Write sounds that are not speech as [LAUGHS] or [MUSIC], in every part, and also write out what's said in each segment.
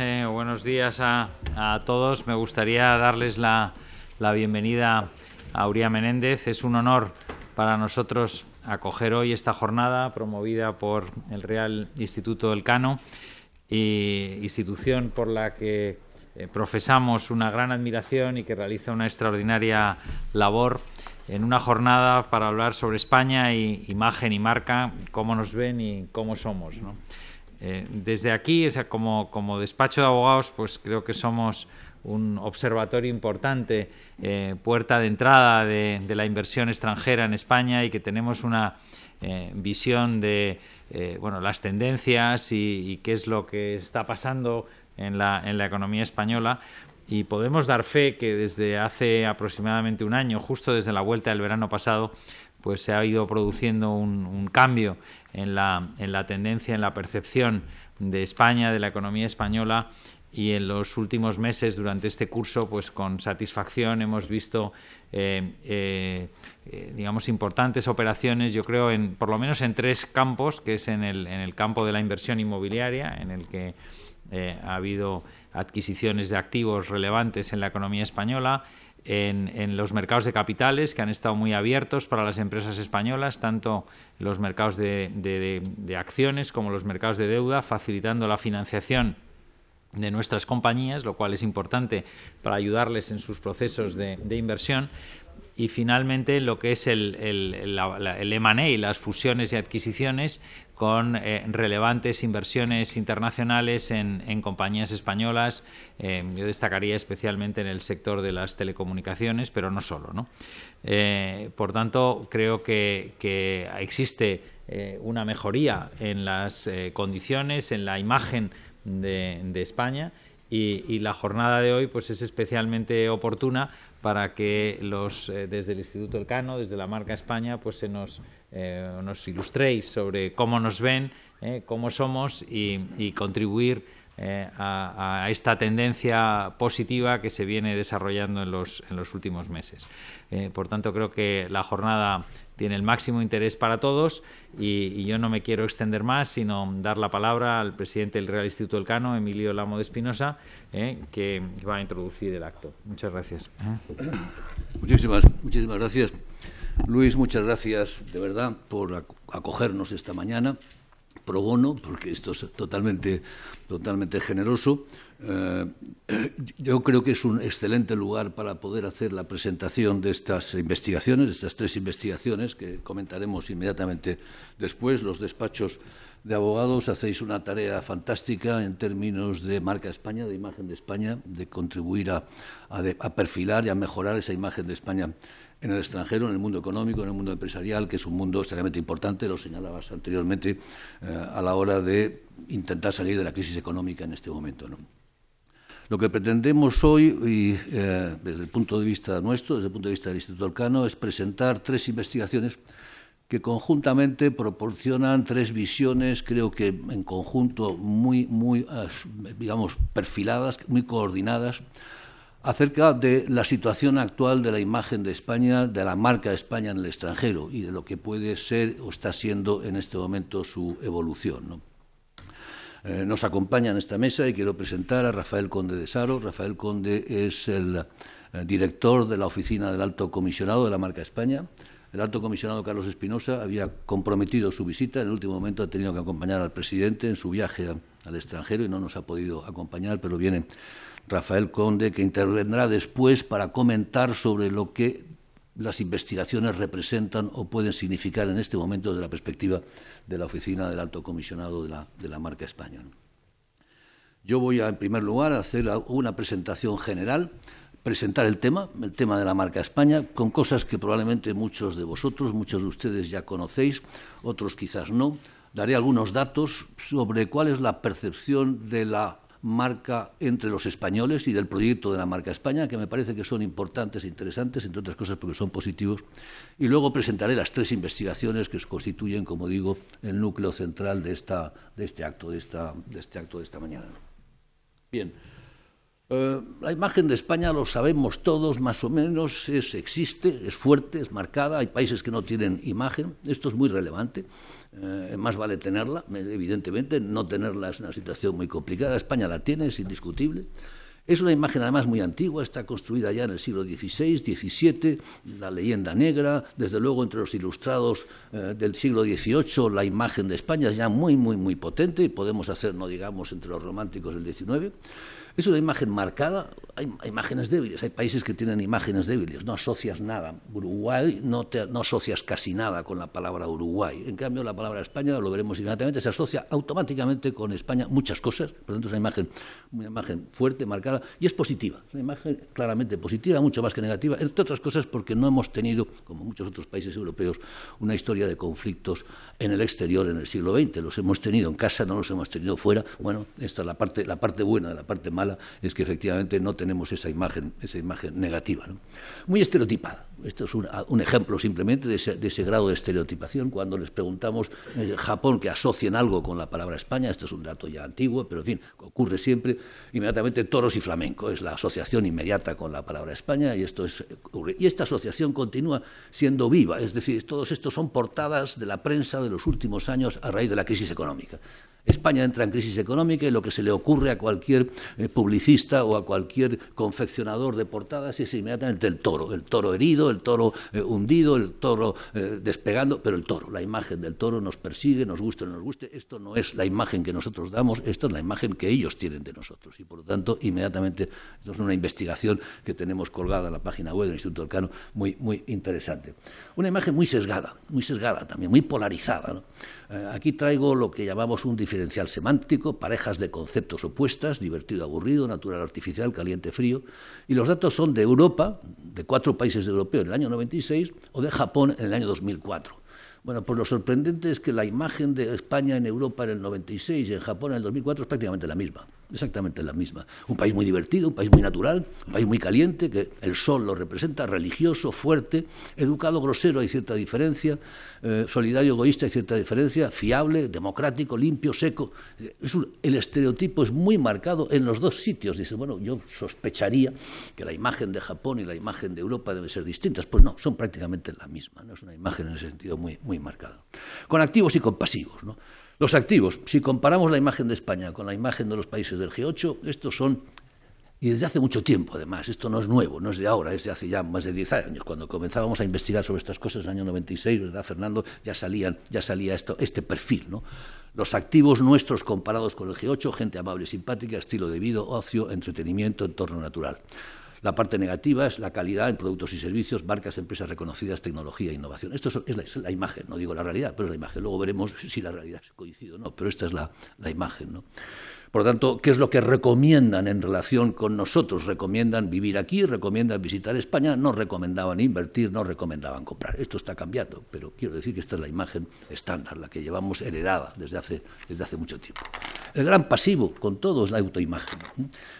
Eh, buenos días a, todos. Me gustaría darles la, bienvenida a Uriah Menéndez. Es un honor para nosotros acoger hoy esta jornada promovida por el Real Instituto del Cano, institución por la que eh, profesamos una gran admiración y que realiza una extraordinaria labor en una jornada para hablar sobre España y imagen y marca, cómo nos ven y cómo somos. Eh, desde aquí, como, despacho de abogados, pues creo que somos un observatorio importante, eh, puerta de entrada de, la inversión extranjera en España y que tenemos una eh, visión de bueno, las tendencias y, qué es lo que está pasando en la economía española. Y podemos dar fe que desde hace aproximadamente un año, justo desde la vuelta del verano pasado, pues se ha ido produciendo un, cambio en la, tendencia, en la percepción de España, de la economía española, y en los últimos meses durante este curso, pues con satisfacción hemos visto, eh, eh, eh, digamos, importantes operaciones, yo creo, en, por lo menos en tres campos, que es en el, campo de la inversión inmobiliaria, en el que ha habido adquisiciones de activos relevantes en la economía española, en, los mercados de capitales que han estado muy abiertos para las empresas españolas, tanto los mercados de, acciones como los mercados de deuda, facilitando la financiación de nuestras compañías, lo cual es importante para ayudarles en sus procesos de, inversión. Y finalmente, lo que es el, el, las fusiones y adquisiciones, con eh, relevantes inversiones internacionales en, compañías españolas. Eh, yo destacaría especialmente en el sector de las telecomunicaciones, pero no solo. Eh, por tanto, creo que, existe una mejoría en las condiciones, en la imagen de, España. Y, y, la jornada de hoy pues es especialmente oportuna para que los desde el Instituto Elcano, desde la marca España, pues se nos eh, nos ilustréis sobre cómo nos ven, eh, cómo somos y, contribuir eh, a, esta tendencia positiva que se viene desarrollando en los, en los últimos meses. por tanto, creo que la jornada tiene el máximo interés para todos y, yo no me quiero extender más, sino dar la palabra al presidente del Real Instituto Elcano, Emilio Lamo de Espinosa, que va a introducir el acto. Muchas gracias. Muchísimas, muchísimas gracias. Luis, muchas gracias de verdad por acogernos esta mañana pro bono, porque esto es totalmente, totalmente generoso. Eh, yo creo que es un excelente lugar para poder hacer la presentación de estas investigaciones, de estas tres investigaciones que comentaremos inmediatamente después. Los despachos de abogados hacéis una tarea fantástica en términos de marca España, de imagen de España, de contribuir a, a perfilar y a mejorar esa imagen de España en el extranjero, en el mundo económico, en el mundo empresarial, que es un mundo extremadamente importante, lo señalabas anteriormente, eh, a la hora de intentar salir de la crisis económica en este momento. Lo que pretendemos hoy, eh, desde el punto de vista nuestro, desde el punto de vista del Instituto Alcano, es presentar tres investigaciones que conjuntamente proporcionan tres visiones, creo que en conjunto muy, muy eh, digamos, perfiladas, muy coordinadas, acerca de la situación actual de la imagen de España, de la marca España en el extranjero y de lo que puede ser o está siendo en este momento su evolución. Eh, nos acompaña en esta mesa y quiero presentar a Rafael Conde de Saro. Rafael Conde es el eh, director de la oficina del alto comisionado de la marca España. El alto comisionado Carlos Espinosa había comprometido su visita, en el último momento ha tenido que acompañar al presidente en su viaje al extranjero y no nos ha podido acompañar, pero viene Rafael Conde, que intervendrá después para comentar sobre lo que las investigaciones representan o pueden significar en este momento desde la perspectiva de la Oficina del Alto Comisionado de la, Marca España. Yo voy a, en primer lugar, a hacer una presentación general, presentar el tema, el tema de la marca España, con cosas que probablemente muchos de vosotros, muchos de ustedes ya conocéis, otros quizás no. Daré algunos datos sobre cuál es la percepción de la marca entre los españoles y del proyecto de la marca España, que me parece que son importantes e interesantes, entre otras cosas porque son positivos. Y luego presentaré las tres investigaciones que constituyen, como digo, el núcleo central de, esta, de, este, acto, de, esta, de este acto de esta mañana. Bien. Eh, la imagen de España, lo sabemos todos más o menos, es, existe, es fuerte, es marcada, hay países que no tienen imagen, esto es muy relevante. Eh, más vale tenerla, eh, evidentemente, no tenerla es una situación muy complicada. España la tiene, es indiscutible. Es una imagen además muy antigua, está construida ya en el siglo XVI, XVII, la leyenda negra, desde luego entre los ilustrados eh, del siglo XVIII, la imagen de España es ya muy, muy, muy potente y podemos hacer, no digamos, entre los románticos del XIX. Es de imagen marcada, hay, imágenes débiles, hay países que tienen imágenes débiles, no asocias nada. Uruguay no, te, no asocias casi nada con la palabra Uruguay. En cambio, la palabra España, lo veremos inmediatamente, se asocia automáticamente con España muchas cosas, por lo tanto es una imagen, una imagen fuerte, marcada, y es positiva, es una imagen claramente positiva, mucho más que negativa, entre otras cosas porque no hemos tenido, como muchos otros países europeos, una historia de conflictos en el exterior en el siglo XX, los hemos tenido en casa, no los hemos tenido fuera, bueno, esta es la parte, la parte buena, la parte mala es que efectivamente no tenemos esa imagen, esa imagen negativa. Muy estereotipada. Esto es un, ejemplo simplemente de ese, grado de estereotipación. Cuando les preguntamos en Japón que asocien algo con la palabra España, esto es un dato ya antiguo, pero en fin, ocurre siempre, inmediatamente toros y flamenco es la asociación inmediata con la palabra España y esto Y esta asociación continúa siendo viva, es decir, todos estos son portadas de la prensa de los últimos años a raíz de la crisis económica. España entra en crisis económica y lo que se le ocurre a cualquier eh, publicista o a cualquier confeccionador de portadas es inmediatamente el toro, el toro herido, el toro eh, hundido, el toro eh, despegando, pero el toro, la imagen del toro nos persigue, nos guste o no nos guste, esto no es la imagen que nosotros damos, esto es la imagen que ellos tienen de nosotros y por lo tanto inmediatamente, esto es una investigación que tenemos colgada en la página web del Instituto del muy, muy interesante. Una imagen muy sesgada, muy sesgada también, muy polarizada. ¿no? Eh, aquí traigo lo que llamamos un diferencial semántico, parejas de conceptos opuestas, divertido, aburrido, natural, artificial, caliente, frío. Y los datos son de Europa, de cuatro países europeos en el año 96 o de Japón en el año 2004. Bueno, pues lo sorprendente es que la imagen de España en Europa en el 96 y en Japón en el 2004 es prácticamente la misma exactamente la misma. Un país muy divertido, un país muy natural, un país muy caliente, que el sol lo representa, religioso, fuerte, educado, grosero, hay cierta diferencia, eh, solidario, egoísta, hay cierta diferencia, fiable, democrático, limpio, seco. Eh, el estereotipo es muy marcado en los dos sitios. Dice bueno, yo sospecharía que la imagen de Japón y la imagen de Europa deben ser distintas. Pues no, son prácticamente la misma. ¿no? Es una imagen en ese sentido muy, muy marcada. Con activos y con pasivos. ¿no? Los activos, si comparamos la imagen de España con la imagen de los países del G8, estos son, y desde hace mucho tiempo además, esto no es nuevo, no es de ahora, es de hace ya más de 10 años. Cuando comenzábamos a investigar sobre estas cosas en el año 96, ¿verdad, Fernando? Ya, salían, ya salía esto, este perfil, ¿no? Los activos nuestros comparados con el G8, gente amable, simpática, estilo de vida, ocio, entretenimiento, entorno natural. La parte negativa es la calidad en productos y servicios, marcas, empresas reconocidas, tecnología e innovación. Esto es la, imagen, no digo la realidad, pero es la imagen. Luego veremos si la realidad coincide o no, pero esta es la, la imagen. ¿no? Por lo tanto, ¿qué es lo que recomiendan en relación con nosotros? Recomiendan vivir aquí, recomiendan visitar España, no recomendaban invertir, no recomendaban comprar. Esto está cambiando, pero quiero decir que esta es la imagen estándar, la que llevamos heredada desde hace, desde hace mucho tiempo. El gran pasivo con todo es la autoimagen.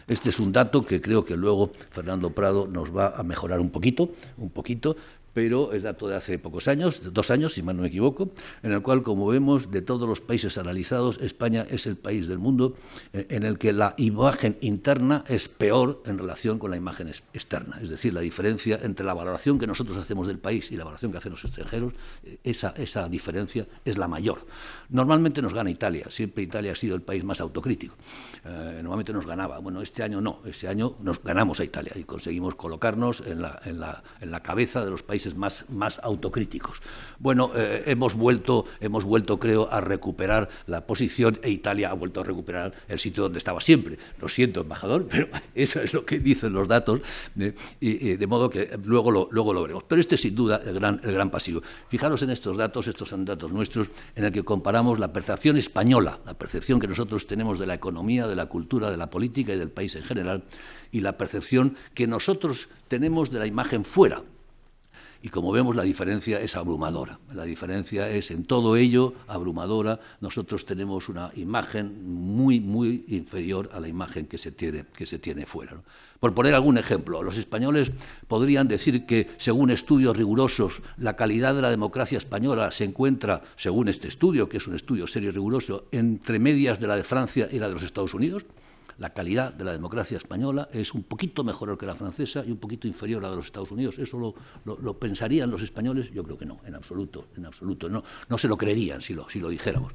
Este es un dato que creo que luego Fernando Prado nos va a mejorar un poquito, un poquito, pero es dato de hace pocos años, dos años, si mal no me equivoco, en el cual, como vemos, de todos los países analizados, España es el país del mundo eh, en el que la imagen interna es peor en relación con la imagen externa. Es decir, la diferencia entre la valoración que nosotros hacemos del país y la valoración que hacen los extranjeros, eh, esa, diferencia es la mayor. Normalmente nos gana Italia, siempre Italia ha sido el país más autocrítico. Eh, normalmente nos ganaba. Bueno, este año no, este año nos ganamos a Italia y conseguimos colocarnos en la cabeza de los países más, autocríticos. Bueno, eh, hemos, vuelto, hemos vuelto, creo, a recuperar la posición e Italia ha vuelto a recuperar el sitio donde estaba siempre. Lo siento, embajador, [LAUGHS] pero eso es lo que dicen los datos, eh, de modo que luego lo, luego lo veremos. Pero este es sin duda el gran, el gran pasivo. Fijaros en estos datos, estos son datos nuestros, en el que comparamos la percepción española, la percepción que nosotros tenemos de la economía, de la cultura, de la política y del país en general, y la percepción que nosotros tenemos de la imagen fuera, y como vemos, la diferencia es abrumadora. La diferencia es en todo ello abrumadora. Nosotros tenemos una imagen muy, muy inferior a la imagen que se tiene, fuera. Por poner algún ejemplo, los españoles podrían decir que, según estudios rigurosos, la calidad de la democracia española se encuentra, según este estudio, que es un estudio serio y riguroso, entre medias de la de Francia y la de los Estados Unidos. La calidad de la democracia española es un poquito mejor que la francesa y un poquito inferior a la de los Estados Unidos. ¿Eso lo, pensarían los españoles? Yo creo que no, en absoluto, en absoluto. No, no se lo creerían si lo, dijéramos.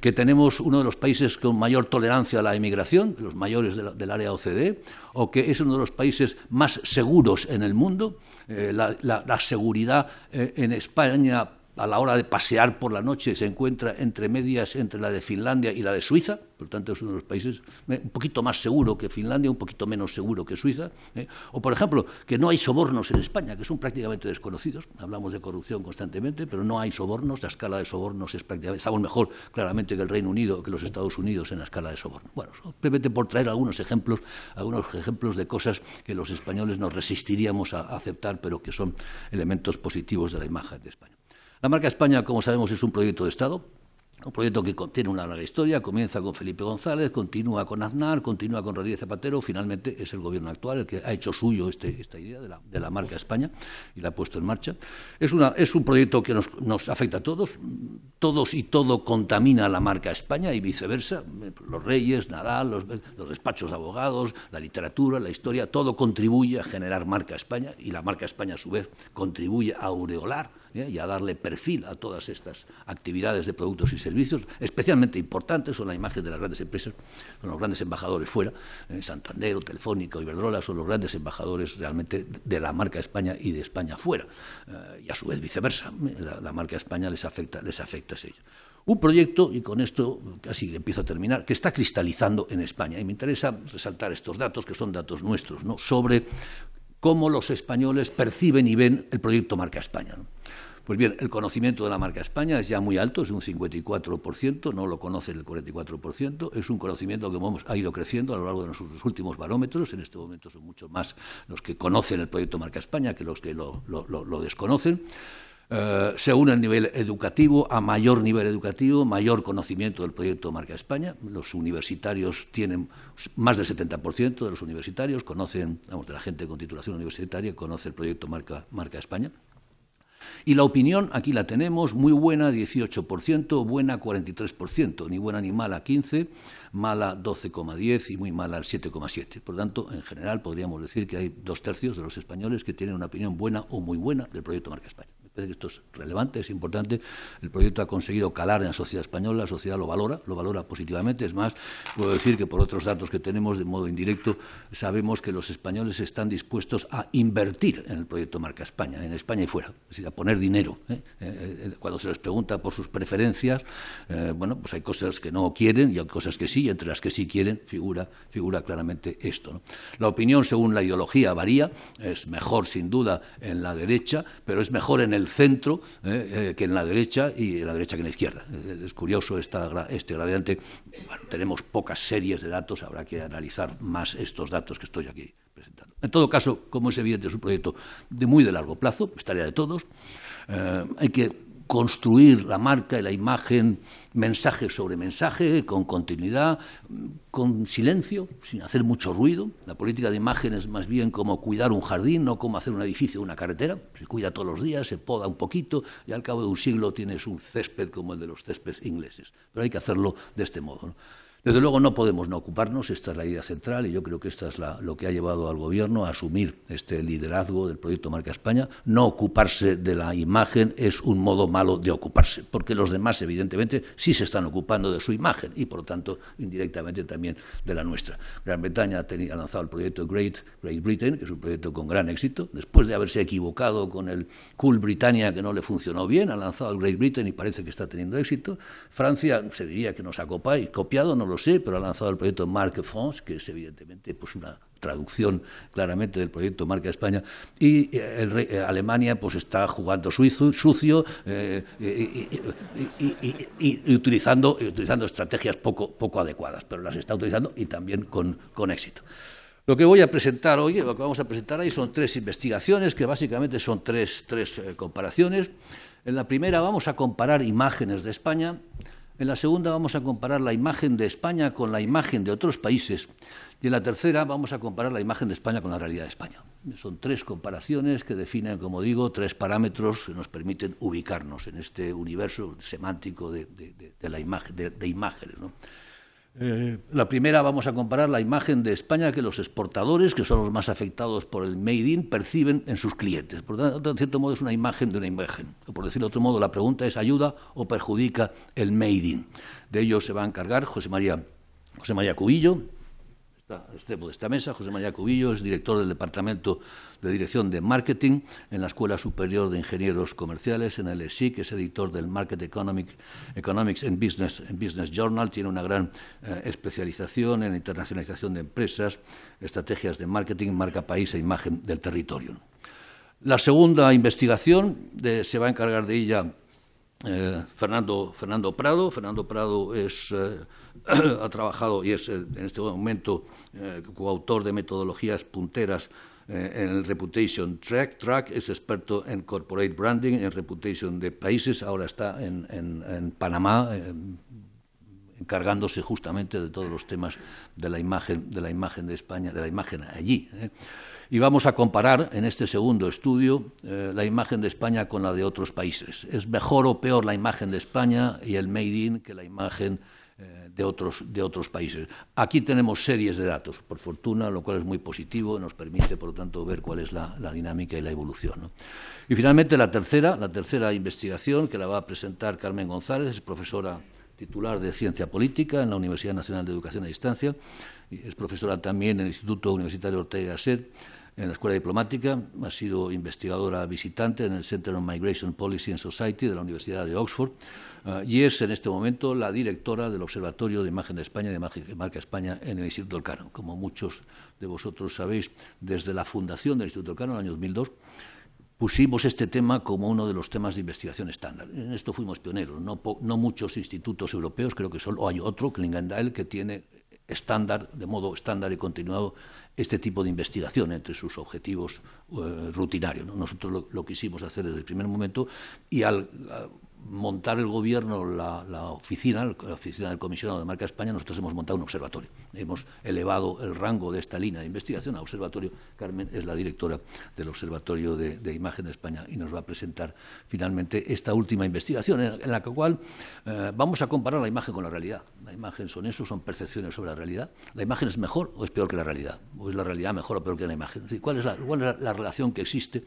Que tenemos uno de los países con mayor tolerancia a la emigración, los mayores del área OCDE, o que es uno de los países más seguros en el mundo. Eh, la, seguridad eh, en España a la hora de pasear por la noche se encuentra entre medias entre la de Finlandia y la de Suiza, por lo tanto es uno de los países eh, un poquito más seguro que Finlandia, un poquito menos seguro que Suiza, eh. o por ejemplo que no hay sobornos en España, que son prácticamente desconocidos, hablamos de corrupción constantemente, pero no hay sobornos, la escala de sobornos es prácticamente, estamos mejor claramente que el Reino Unido, que los Estados Unidos en la escala de sobornos. Bueno, simplemente por traer algunos ejemplos, algunos ejemplos de cosas que los españoles nos resistiríamos a aceptar, pero que son elementos positivos de la imagen de España. La marca España, como sabemos, es un proyecto de Estado, un proyecto que tiene una larga historia, comienza con Felipe González, continúa con Aznar, continúa con Rodríguez Zapatero, finalmente es el gobierno actual el que ha hecho suyo este, esta idea de la, marca España y la ha puesto en marcha. Es, un proyecto que nos, afecta a todos, todos y todo contamina la marca España y viceversa, eh, los reyes, Nadal, los, los despachos de abogados, la literatura, la historia, todo contribuye a generar marca España y la marca España a su vez contribuye a aureolar ¿eh? y a darle perfil a todas estas actividades de productos y servicios, especialmente importantes son la imagen de las grandes empresas, son los grandes embajadores fuera, ¿eh? Santander, Telefónica, Iberdrola, son los grandes embajadores realmente de la marca España y de España fuera, ¿eh? y a su vez viceversa, la, marca España les afecta, a ellos. Un proyecto, y con esto casi empiezo a terminar, que está cristalizando en España. Y me interesa resaltar estos datos, que son datos nuestros, ¿no? sobre cómo los españoles perciben y ven el proyecto Marca España. Pues bien, el conocimiento de la marca España es ya muy alto, es un 54%, no lo conocen el 44%, es un conocimiento que hemos, ha ido creciendo a lo largo de nuestros últimos barómetros, en este momento son mucho más los que conocen el proyecto Marca España que los que lo, desconocen. Eh, según el nivel educativo, a mayor nivel educativo, mayor conocimiento del proyecto Marca España. Los universitarios tienen, más del 70% de los universitarios conocen, vamos, de la gente con titulación universitaria conoce el proyecto Marca, Marca España. Y la opinión aquí la tenemos, muy buena 18%, buena 43%, ni buena ni mala 15%, mala 12,10% y muy mala 7,7%. Por lo tanto, en general podríamos decir que hay dos tercios de los españoles que tienen una opinión buena o muy buena del proyecto Marca España esto es relevante, es importante. El proyecto ha conseguido calar en la sociedad española, la sociedad lo valora, lo valora positivamente. Es más, puedo decir que por otros datos que tenemos de modo indirecto, sabemos que los españoles están dispuestos a invertir en el proyecto Marca España, en España y fuera, es decir, a poner dinero. ¿eh? Eh, eh, cuando se les pregunta por sus preferencias, bueno, pues hay cosas que no quieren y hay cosas que sí, y entre las que sí quieren figura, claramente esto. La opinión según la ideología varía, es mejor sin duda en la derecha, pero es mejor en el centro eh, eh, que en la derecha y en la derecha que en la izquierda. Es curioso este gradiente. tenemos pocas series de datos, habrá que analizar más estos datos que estoy aquí presentando. En todo caso, como es evidente, es un proyecto de muy de largo plazo, ...estaría tarea de todos. Eh, hay que construir la marca y la imagen mensaje sobre mensaje, con continuidad, con silencio, sin hacer mucho ruido. La política de imagen es más bien como cuidar un jardín, no como hacer un edificio o una carretera. Se cuida todos los días, se poda un poquito y al cabo de un siglo tienes un césped como el de los céspedes ingleses. Pero hay que hacerlo de este modo. Desde luego no podemos no ocuparnos, esta es la idea central y yo creo que esta es la, lo que ha llevado al Gobierno a asumir este liderazgo del proyecto Marca España. No ocuparse de la imagen es un modo malo de ocuparse, porque los demás evidentemente sí se están ocupando de su imagen y por lo tanto indirectamente también de la nuestra. Gran Bretaña ha, lanzado el proyecto Great, Great Britain, que es un proyecto con gran éxito, después de haberse equivocado con el Cool Britannia que no le funcionó bien, ha lanzado el Great Britain y parece que está teniendo éxito. Francia se diría que nos ha copiado, no lo lo sé, pero ha lanzado el proyecto Marque France, que es evidentemente pues una traducción claramente del proyecto Marca España, y eh, eh, Alemania pues está jugando sucio eh, y, utilizando, utilizando, estrategias poco, poco adecuadas, pero las está utilizando y también con, éxito. Lo que voy a presentar hoy, lo que vamos a presentar ahí son tres investigaciones, que básicamente son tres, comparaciones. En la primera vamos a comparar imágenes de España en la segunda vamos a comparar la imagen de España con la imagen de otros países. Y en la tercera vamos a comparar la imagen de España con la realidad de España. Son tres comparaciones que definen, como digo, tres parámetros que nos permiten ubicarnos en este universo semántico de, la imagen, imágenes. Eh, la primera vamos a comparar la imagen de España que los exportadores, que son los más afectados por el Made in, perciben en sus clientes. Por tanto, en cierto modo es una imagen de una imagen. O por decirlo de otro modo, la pregunta es ayuda o perjudica el Made in. De ello se va a encargar José María, José María Cubillo, Está extremo de esta mesa José María Cubillo, es director del Departamento de Dirección de Marketing en la Escuela Superior de Ingenieros Comerciales, en el ESIC, es editor del Market Economic, Economics and Business, and Business Journal, tiene una gran eh, especialización en internacionalización de empresas, estrategias de marketing, marca país e imagen del territorio. La segunda investigación se va a encargar de ella eh, Fernando, Fernando Prado. Fernando Prado es... Eh, ha trabajado y es eh, en este momento eh, coautor de metodologías punteras eh, en el Reputation Track. Track es experto en corporate branding, en reputation de países, ahora está en, en, Panamá. encargándose justamente de todos los temas de la imagen de la imagen de España, de la imagen allí. Y vamos a comparar en este segundo estudio la imagen de España con la de otros países. ¿Es mejor o peor la imagen de España y el Made in que la imagen eh, de otros, de otros países. Aquí tenemos series de datos, por fortuna, lo cual es muy positivo, nos permite, por lo tanto, ver cuál es la, la dinámica y la evolución. ¿no? Y finalmente, la tercera, la tercera investigación que la va a presentar Carmen González, es profesora titular de Ciencia Política en la Universidad Nacional de Educación a Distancia, es profesora también en el Instituto Universitario Ortega SED en la Escuela Diplomática, ha sido investigadora visitante en el Center on Migration Policy and Society de la Universidad de Oxford, Ah, y es en este momento la directora del Observatorio de Imagen de España, de Marca España, en el Instituto del Como muchos de vosotros sabéis, desde la fundación del Instituto del en el año 2002, pusimos este tema como uno de los temas de investigación estándar. En esto fuimos pioneros. No, muchos institutos europeos, creo que solo hay otro, Klingendael, que tiene estándar, de modo estándar y continuado, este tipo de investigación entre sus objetivos eh, rutinarios. Nosotros lo, lo, quisimos hacer desde el primer momento y al, montar el gobierno la, oficina, la oficina del comisionado de Marca España, nosotros hemos montado un observatorio. Hemos elevado el rango de esta línea de investigación a observatorio. Carmen es la directora del Observatorio de, Imagen de España y nos va a presentar finalmente esta última investigación en, la cual eh, vamos a comparar la imagen con la realidad. La imagen son eso, son percepciones sobre la realidad. ¿La imagen es mejor o es peor que la realidad? ¿O es la realidad mejor o peor que la imagen? ¿cuál es la relación que existe?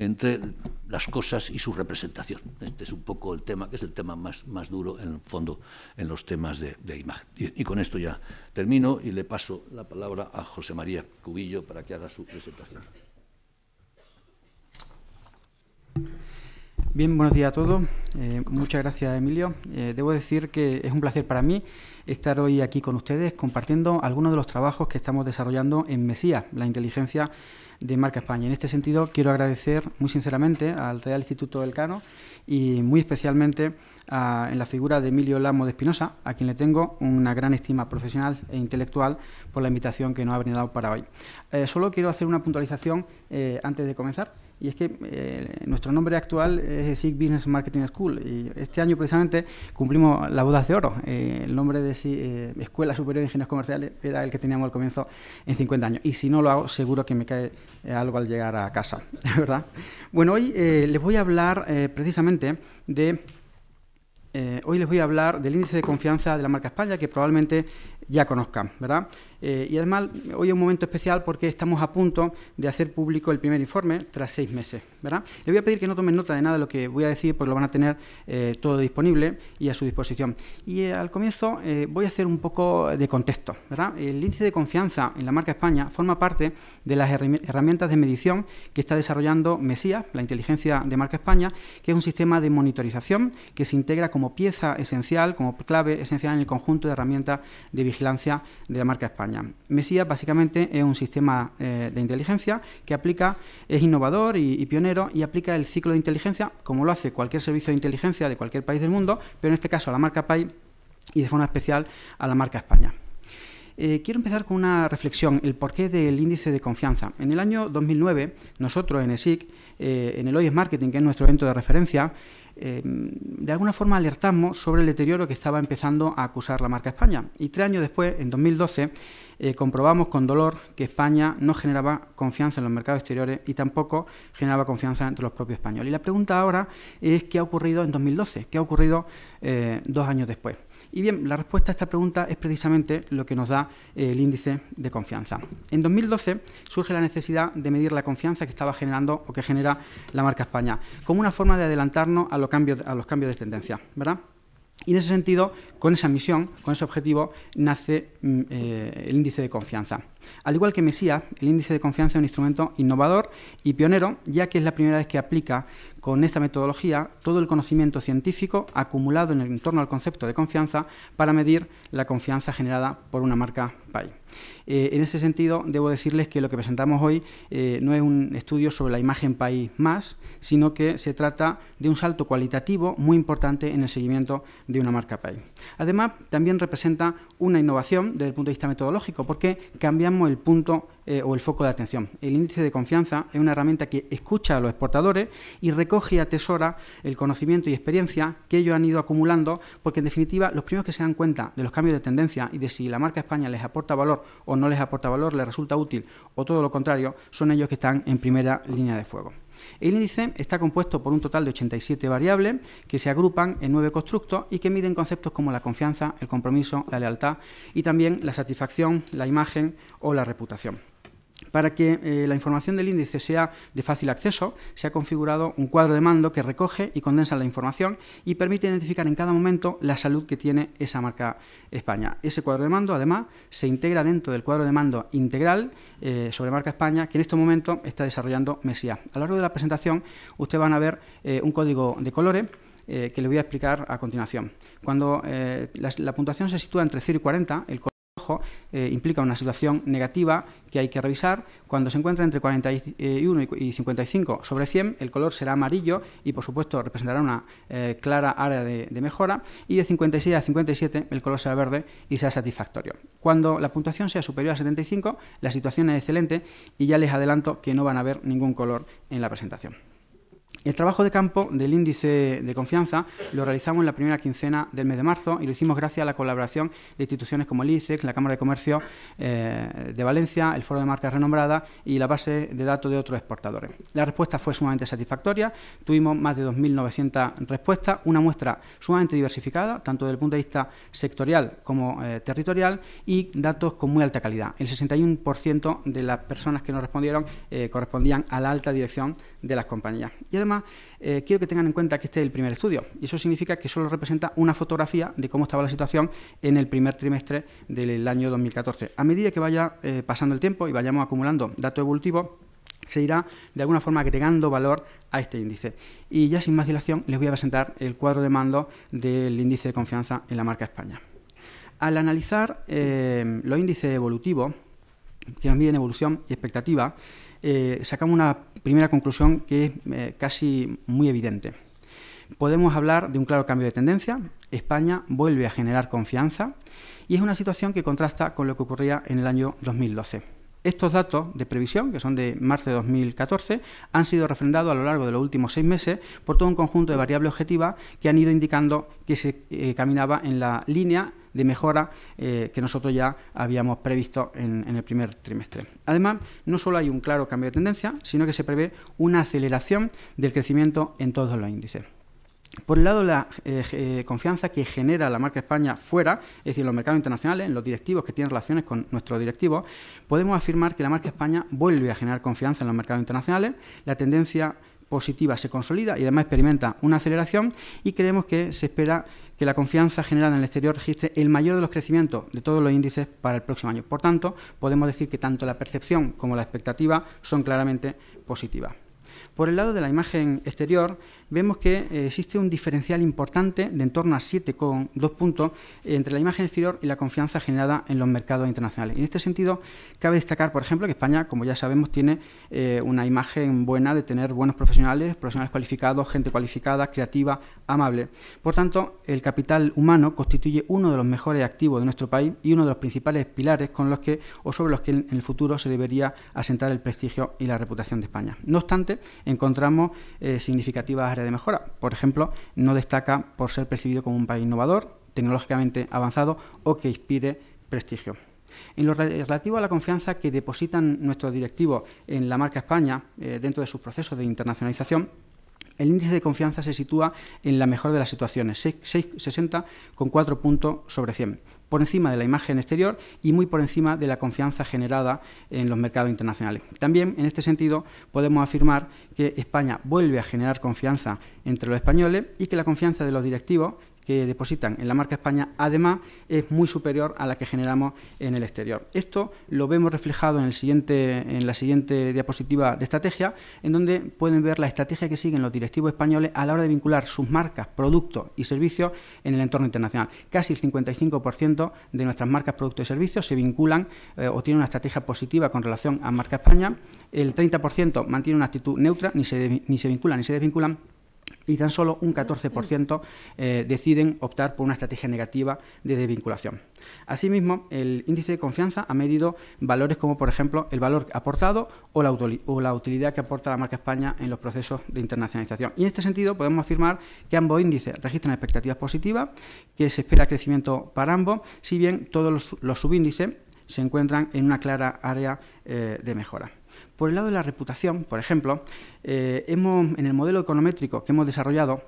entre las cosas y su representación. Este es un poco el tema, que es el tema más, más duro en el fondo en los temas de, imagen. Y, con esto ya termino y le paso la palabra a José María Cubillo para que haga su presentación. Bien, buenos días a todos. Eh, muchas gracias, Emilio. Eh, debo decir que es un placer para mí estar hoy aquí con ustedes compartiendo algunos de los trabajos que estamos desarrollando en MESÍA, la inteligencia de Marca España. En este sentido, quiero agradecer muy sinceramente al Real Instituto del Cano y muy especialmente a, en la figura de Emilio Lamo de Espinosa, a quien le tengo una gran estima profesional e intelectual por la invitación que nos ha brindado para hoy. Eh, solo quiero hacer una puntualización eh, antes de comenzar y es que eh, nuestro nombre actual es SIG Business Marketing School y este año precisamente cumplimos la boda de oro. Eh, el nombre de eh, Escuela Superior de Ingenieros Comerciales era el que teníamos al comienzo en 50 años y si no lo hago seguro que me cae algo al llegar a casa, [LAUGHS] ¿verdad? Bueno, hoy les voy a hablar precisamente de... hoy les voy a hablar del índice de confianza de la marca España, que probablemente ya conozcan, ¿verdad? Eh, y además, hoy es un momento especial porque estamos a punto de hacer público el primer informe tras seis meses, ¿verdad? Les voy a pedir que no tomen nota de nada de lo que voy a decir, porque lo van a tener eh, todo disponible y a su disposición. Y eh, al comienzo voy a hacer un poco de contexto, ¿verdad? El índice de confianza en la marca España forma parte de las herramientas de medición que está desarrollando MESIA, la inteligencia de marca España, que es un sistema de monitorización que se integra como pieza esencial, como clave esencial en el conjunto de herramientas de vigilancia de la marca España. Mesías básicamente es un sistema eh, de inteligencia que aplica, es innovador y, pionero y aplica el ciclo de inteligencia como lo hace cualquier servicio de inteligencia de cualquier país del mundo, pero en este caso a la marca PAI y de forma especial a la marca España. Eh, quiero empezar con una reflexión, el porqué del índice de confianza. En el año 2009, nosotros en ESIC, eh, en el OIS Marketing, que es nuestro evento de referencia, Em, de alguna forma alertamos sobre el deterioro que estaba empezando a acusar la marca España. Y tres años después, en 2012, eh, comprobamos con dolor que España no generaba confianza en los mercados exteriores y tampoco generaba confianza entre los propios españoles. Y la pregunta ahora es qué ha ocurrido en 2012, qué ha ocurrido eh, dos años después. Y bien, la respuesta a esta pregunta es precisamente lo que nos da eh, el índice de confianza. En 2012 surge la necesidad de medir la confianza que estaba generando o que genera la marca España, como una forma de adelantarnos a los cambios, de tendencia, ¿verdad? Y en ese sentido, con esa misión, con ese objetivo, nace mm, eh, el índice de confianza. Al igual que Mesías, el índice de confianza es un instrumento innovador y pionero, ya que es la primera vez que aplica con esta metodología todo el conocimiento científico acumulado en, torno al concepto de confianza para medir la confianza generada por una marca PAI. Eh, en ese sentido, debo decirles que lo que presentamos hoy eh, no es un estudio sobre la imagen PAI más, sino que se trata de un salto cualitativo muy importante en el seguimiento de una marca PAI. Además, también representa una innovación desde el punto de vista metodológico, porque cambiamos el punto eh, o el foco de atención. El índice de confianza es una herramienta que escucha a los exportadores y recoge y atesora el conocimiento y experiencia que ellos han ido acumulando, porque en definitiva los primeros que se dan cuenta de los cambios de tendencia y de si la marca España les aporta valor o no les aporta valor, les resulta útil o todo lo contrario, son ellos que están en primera línea de fuego. El índice está compuesto por un total de 87 variables que se agrupan en nueve constructos y que miden conceptos como la confianza, el compromiso, la lealtad y también la satisfacción, la imagen o la reputación. Para que eh, la información del índice sea de fácil acceso, se ha configurado un cuadro de mando que recoge y condensa la información y permite identificar en cada momento la salud que tiene esa marca España. Ese cuadro de mando, además, se integra dentro del cuadro de mando integral eh, sobre marca España que en este momento está desarrollando Mesías. A lo largo de la presentación, ustedes van a ver eh, un código de colores que le voy a explicar a continuación. Cuando la, puntuación se sitúa entre 0 y 40, el eh, implica una situación negativa que hay que revisar. Cuando se encuentra entre 41 y 55 sobre 100, el color será amarillo y, por supuesto, representará una eh, clara área de, de, mejora. Y de 56 a 57, el color será verde y será satisfactorio. Cuando la puntuación sea superior a 75, la situación es excelente y ya les adelanto que no van a ver ningún color en la presentación. El trabajo de campo del índice de confianza lo realizamos en la primera quincena del mes de marzo y lo hicimos gracias a la colaboración de instituciones como el ISEX, la Cámara de Comercio eh, de Valencia, el Foro de Marcas Renombrada y la base de datos de otros exportadores. La respuesta fue sumamente satisfactoria, tuvimos más de 2.900 respuestas, una muestra sumamente diversificada, tanto desde el punto de vista sectorial como eh, territorial y datos con muy alta calidad. El 61% de las personas que nos respondieron eh, correspondían a la alta dirección de las compañías. Eh, quiero que tengan en cuenta que este es el primer estudio. Y eso significa que solo representa una fotografía de cómo estaba la situación en el primer trimestre del año 2014. A medida que vaya eh, pasando el tiempo y vayamos acumulando datos evolutivos, se irá de alguna forma agregando valor a este índice. Y ya sin más dilación les voy a presentar el cuadro de mando del índice de confianza en la marca España. Al analizar eh, los índices evolutivos, que miden evolución y expectativa, eh, sacamos una primera conclusión que es eh, casi muy evidente. Podemos hablar de un claro cambio de tendencia, España vuelve a generar confianza y es una situación que contrasta con lo que ocurría en el año 2012. Estos datos de previsión, que son de marzo de 2014, han sido refrendados a lo largo de los últimos seis meses por todo un conjunto de variables objetivas que han ido indicando que se eh, caminaba en la línea de mejora eh, que nosotros ya habíamos previsto en, el primer trimestre. Además, no solo hay un claro cambio de tendencia, sino que se prevé una aceleración del crecimiento en todos los índices. Por el lado, la eh, eh, confianza que genera la marca España fuera, es decir, en los mercados internacionales, en los directivos que tienen relaciones con nuestros directivos, podemos afirmar que la marca España vuelve a generar confianza en los mercados internacionales. La tendencia positiva se consolida y además experimenta una aceleración y creemos que se espera que la confianza generada en el exterior registre el mayor de los crecimientos de todos los índices para el próximo año. Por tanto, podemos decir que tanto la percepción como la expectativa son claramente positivas. Por el lado de la imagen exterior, vemos que eh, existe un diferencial importante de en torno a 7,2 puntos entre la imagen exterior y la confianza generada en los mercados internacionales. En este sentido, cabe destacar, por ejemplo, que España, como ya sabemos, tiene eh, una imagen buena de tener buenos profesionales, profesionales cualificados, gente cualificada, creativa, amable. Por tanto, el capital humano constituye uno de los mejores activos de nuestro país y uno de los principales pilares con los que o sobre los que en el futuro se debería asentar el prestigio y la reputación de España. No obstante, encontramos eh, significativas áreas de mejora. Por ejemplo, no destaca por ser percibido como un país innovador, tecnológicamente avanzado o que inspire prestigio. En lo relativo a la confianza que depositan nuestros directivos en la marca España eh, dentro de sus procesos de internacionalización, el índice de confianza se sitúa en la mejor de las situaciones, 6,60, con cuatro puntos sobre 100, por encima de la imagen exterior y muy por encima de la confianza generada en los mercados internacionales. También, en este sentido, podemos afirmar que España vuelve a generar confianza entre los españoles y que la confianza de los directivos que depositan en la marca España, además es muy superior a la que generamos en el exterior. Esto lo vemos reflejado en, el siguiente, en la siguiente diapositiva de estrategia, en donde pueden ver la estrategia que siguen los directivos españoles a la hora de vincular sus marcas, productos y servicios en el entorno internacional. Casi el 55% de nuestras marcas, productos y servicios se vinculan eh, o tienen una estrategia positiva con relación a marca España, el 30% mantiene una actitud neutra, ni ni se vinculan ni se desvinculan, y tan solo un 14% eh, deciden optar por una estrategia negativa de desvinculación. Asimismo, el índice de confianza ha medido valores como, por ejemplo, el valor aportado o la, o la utilidad que aporta la marca España en los procesos de internacionalización. Y en este sentido, podemos afirmar que ambos índices registran expectativas positivas, que se espera crecimiento para ambos, si bien todos los, subíndices se encuentran en una clara área eh, de mejora. Por el lado de la reputación, por ejemplo, eh, en el modelo econométrico que hemos desarrollado,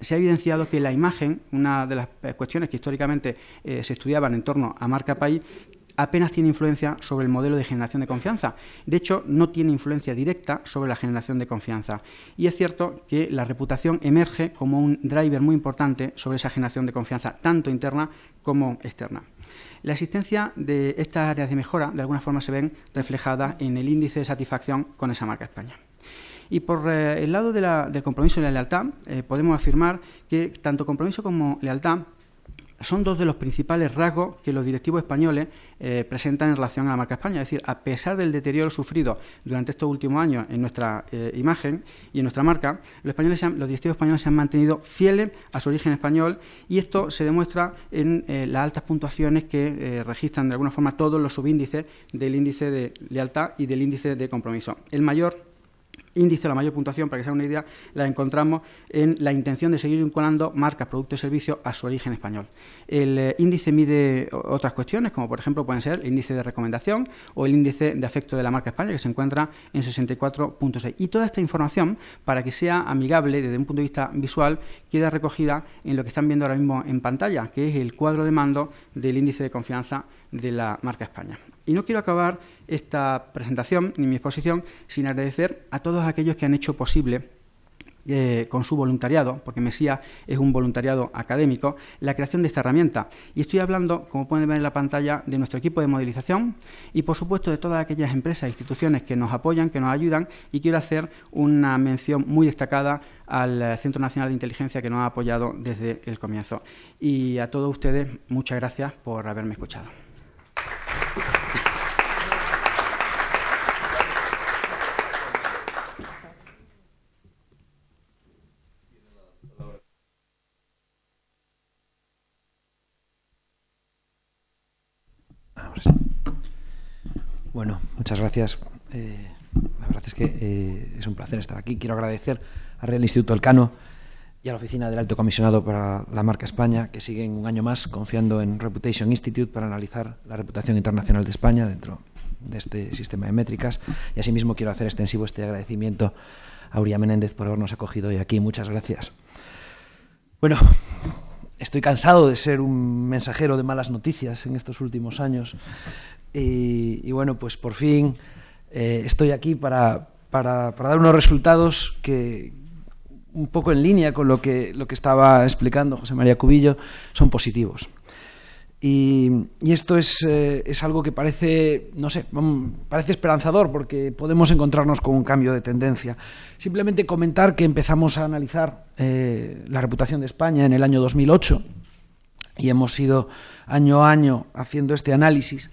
se ha evidenciado que la imagen, una de las eh, cuestiones que históricamente eh, se estudiaban en torno a marca país, apenas tiene influencia sobre el modelo de generación de confianza. De hecho, no tiene influencia directa sobre la generación de confianza. Y es cierto que la reputación emerge como un driver muy importante sobre esa generación de confianza, tanto interna como externa. La existencia de estas áreas de mejora de alguna forma se ven reflejadas en el índice de satisfacción con esa marca España. Y por eh, el lado del compromiso y la lealtad, eh, podemos afirmar que tanto compromiso como lealtad son dos de los principales rasgos que los directivos españoles eh, presentan en relación a la marca España. Es decir, a pesar del deterioro sufrido durante estos últimos años en nuestra eh, imagen y en nuestra marca, los, españoles los directivos españoles se han mantenido fieles a su origen español y esto se demuestra en eh, las altas puntuaciones que registran de alguna forma todos los subíndices del índice de lealtad y del índice de compromiso. El mayor índice, la mayor puntuación, para que sea una idea, la encontramos en la intención de seguir vinculando marcas, productos y servicios a su origen español. El eh, índice mide otras cuestiones, como por ejemplo pueden ser el índice de recomendación o el índice de afecto de la marca española, que se encuentra en 64.6. Y toda esta información, para que sea amigable desde un punto de vista visual, queda recogida en lo que están viendo ahora mismo en pantalla, que es el cuadro de mando del índice de confianza de la marca España. Y no quiero acabar esta presentación ni mi exposición sin agradecer a todos aquellos que han hecho posible eh, con su voluntariado, porque Mesías es un voluntariado académico, la creación de esta herramienta. Y estoy hablando, como pueden ver en la pantalla, de nuestro equipo de modelización y, por supuesto, de todas aquellas empresas e instituciones que nos apoyan, que nos ayudan. Y quiero hacer una mención muy destacada al eh, Centro Nacional de Inteligencia que nos ha apoyado desde el comienzo. Y a todos ustedes, muchas gracias por haberme escuchado. Bueno, muchas gracias. Eh, la verdad es que eh, es un placer estar aquí. Quiero agradecer al Real Instituto Elcano y a la oficina del Alto Comisionado para la marca España, que siguen un año más confiando en Reputation Institute para analizar la reputación internacional de España dentro de este sistema de métricas. Y asimismo quiero hacer extensivo este agradecimiento a Uriah Menéndez por habernos acogido hoy aquí. Muchas gracias. Bueno, estoy cansado de ser un mensajero de malas noticias en estos últimos años. Y, bueno, pues por fin eh, estoy aquí para, para dar unos resultados que, un poco en línea con lo que, lo que estaba explicando José María Cubillo, son positivos. Y, y esto es, eh, es, algo que parece, no sé, mm, parece esperanzador porque podemos encontrarnos con un cambio de tendencia. Simplemente comentar que empezamos a analizar eh, la reputación de España en el año 2008 y hemos ido año a año haciendo este análisis.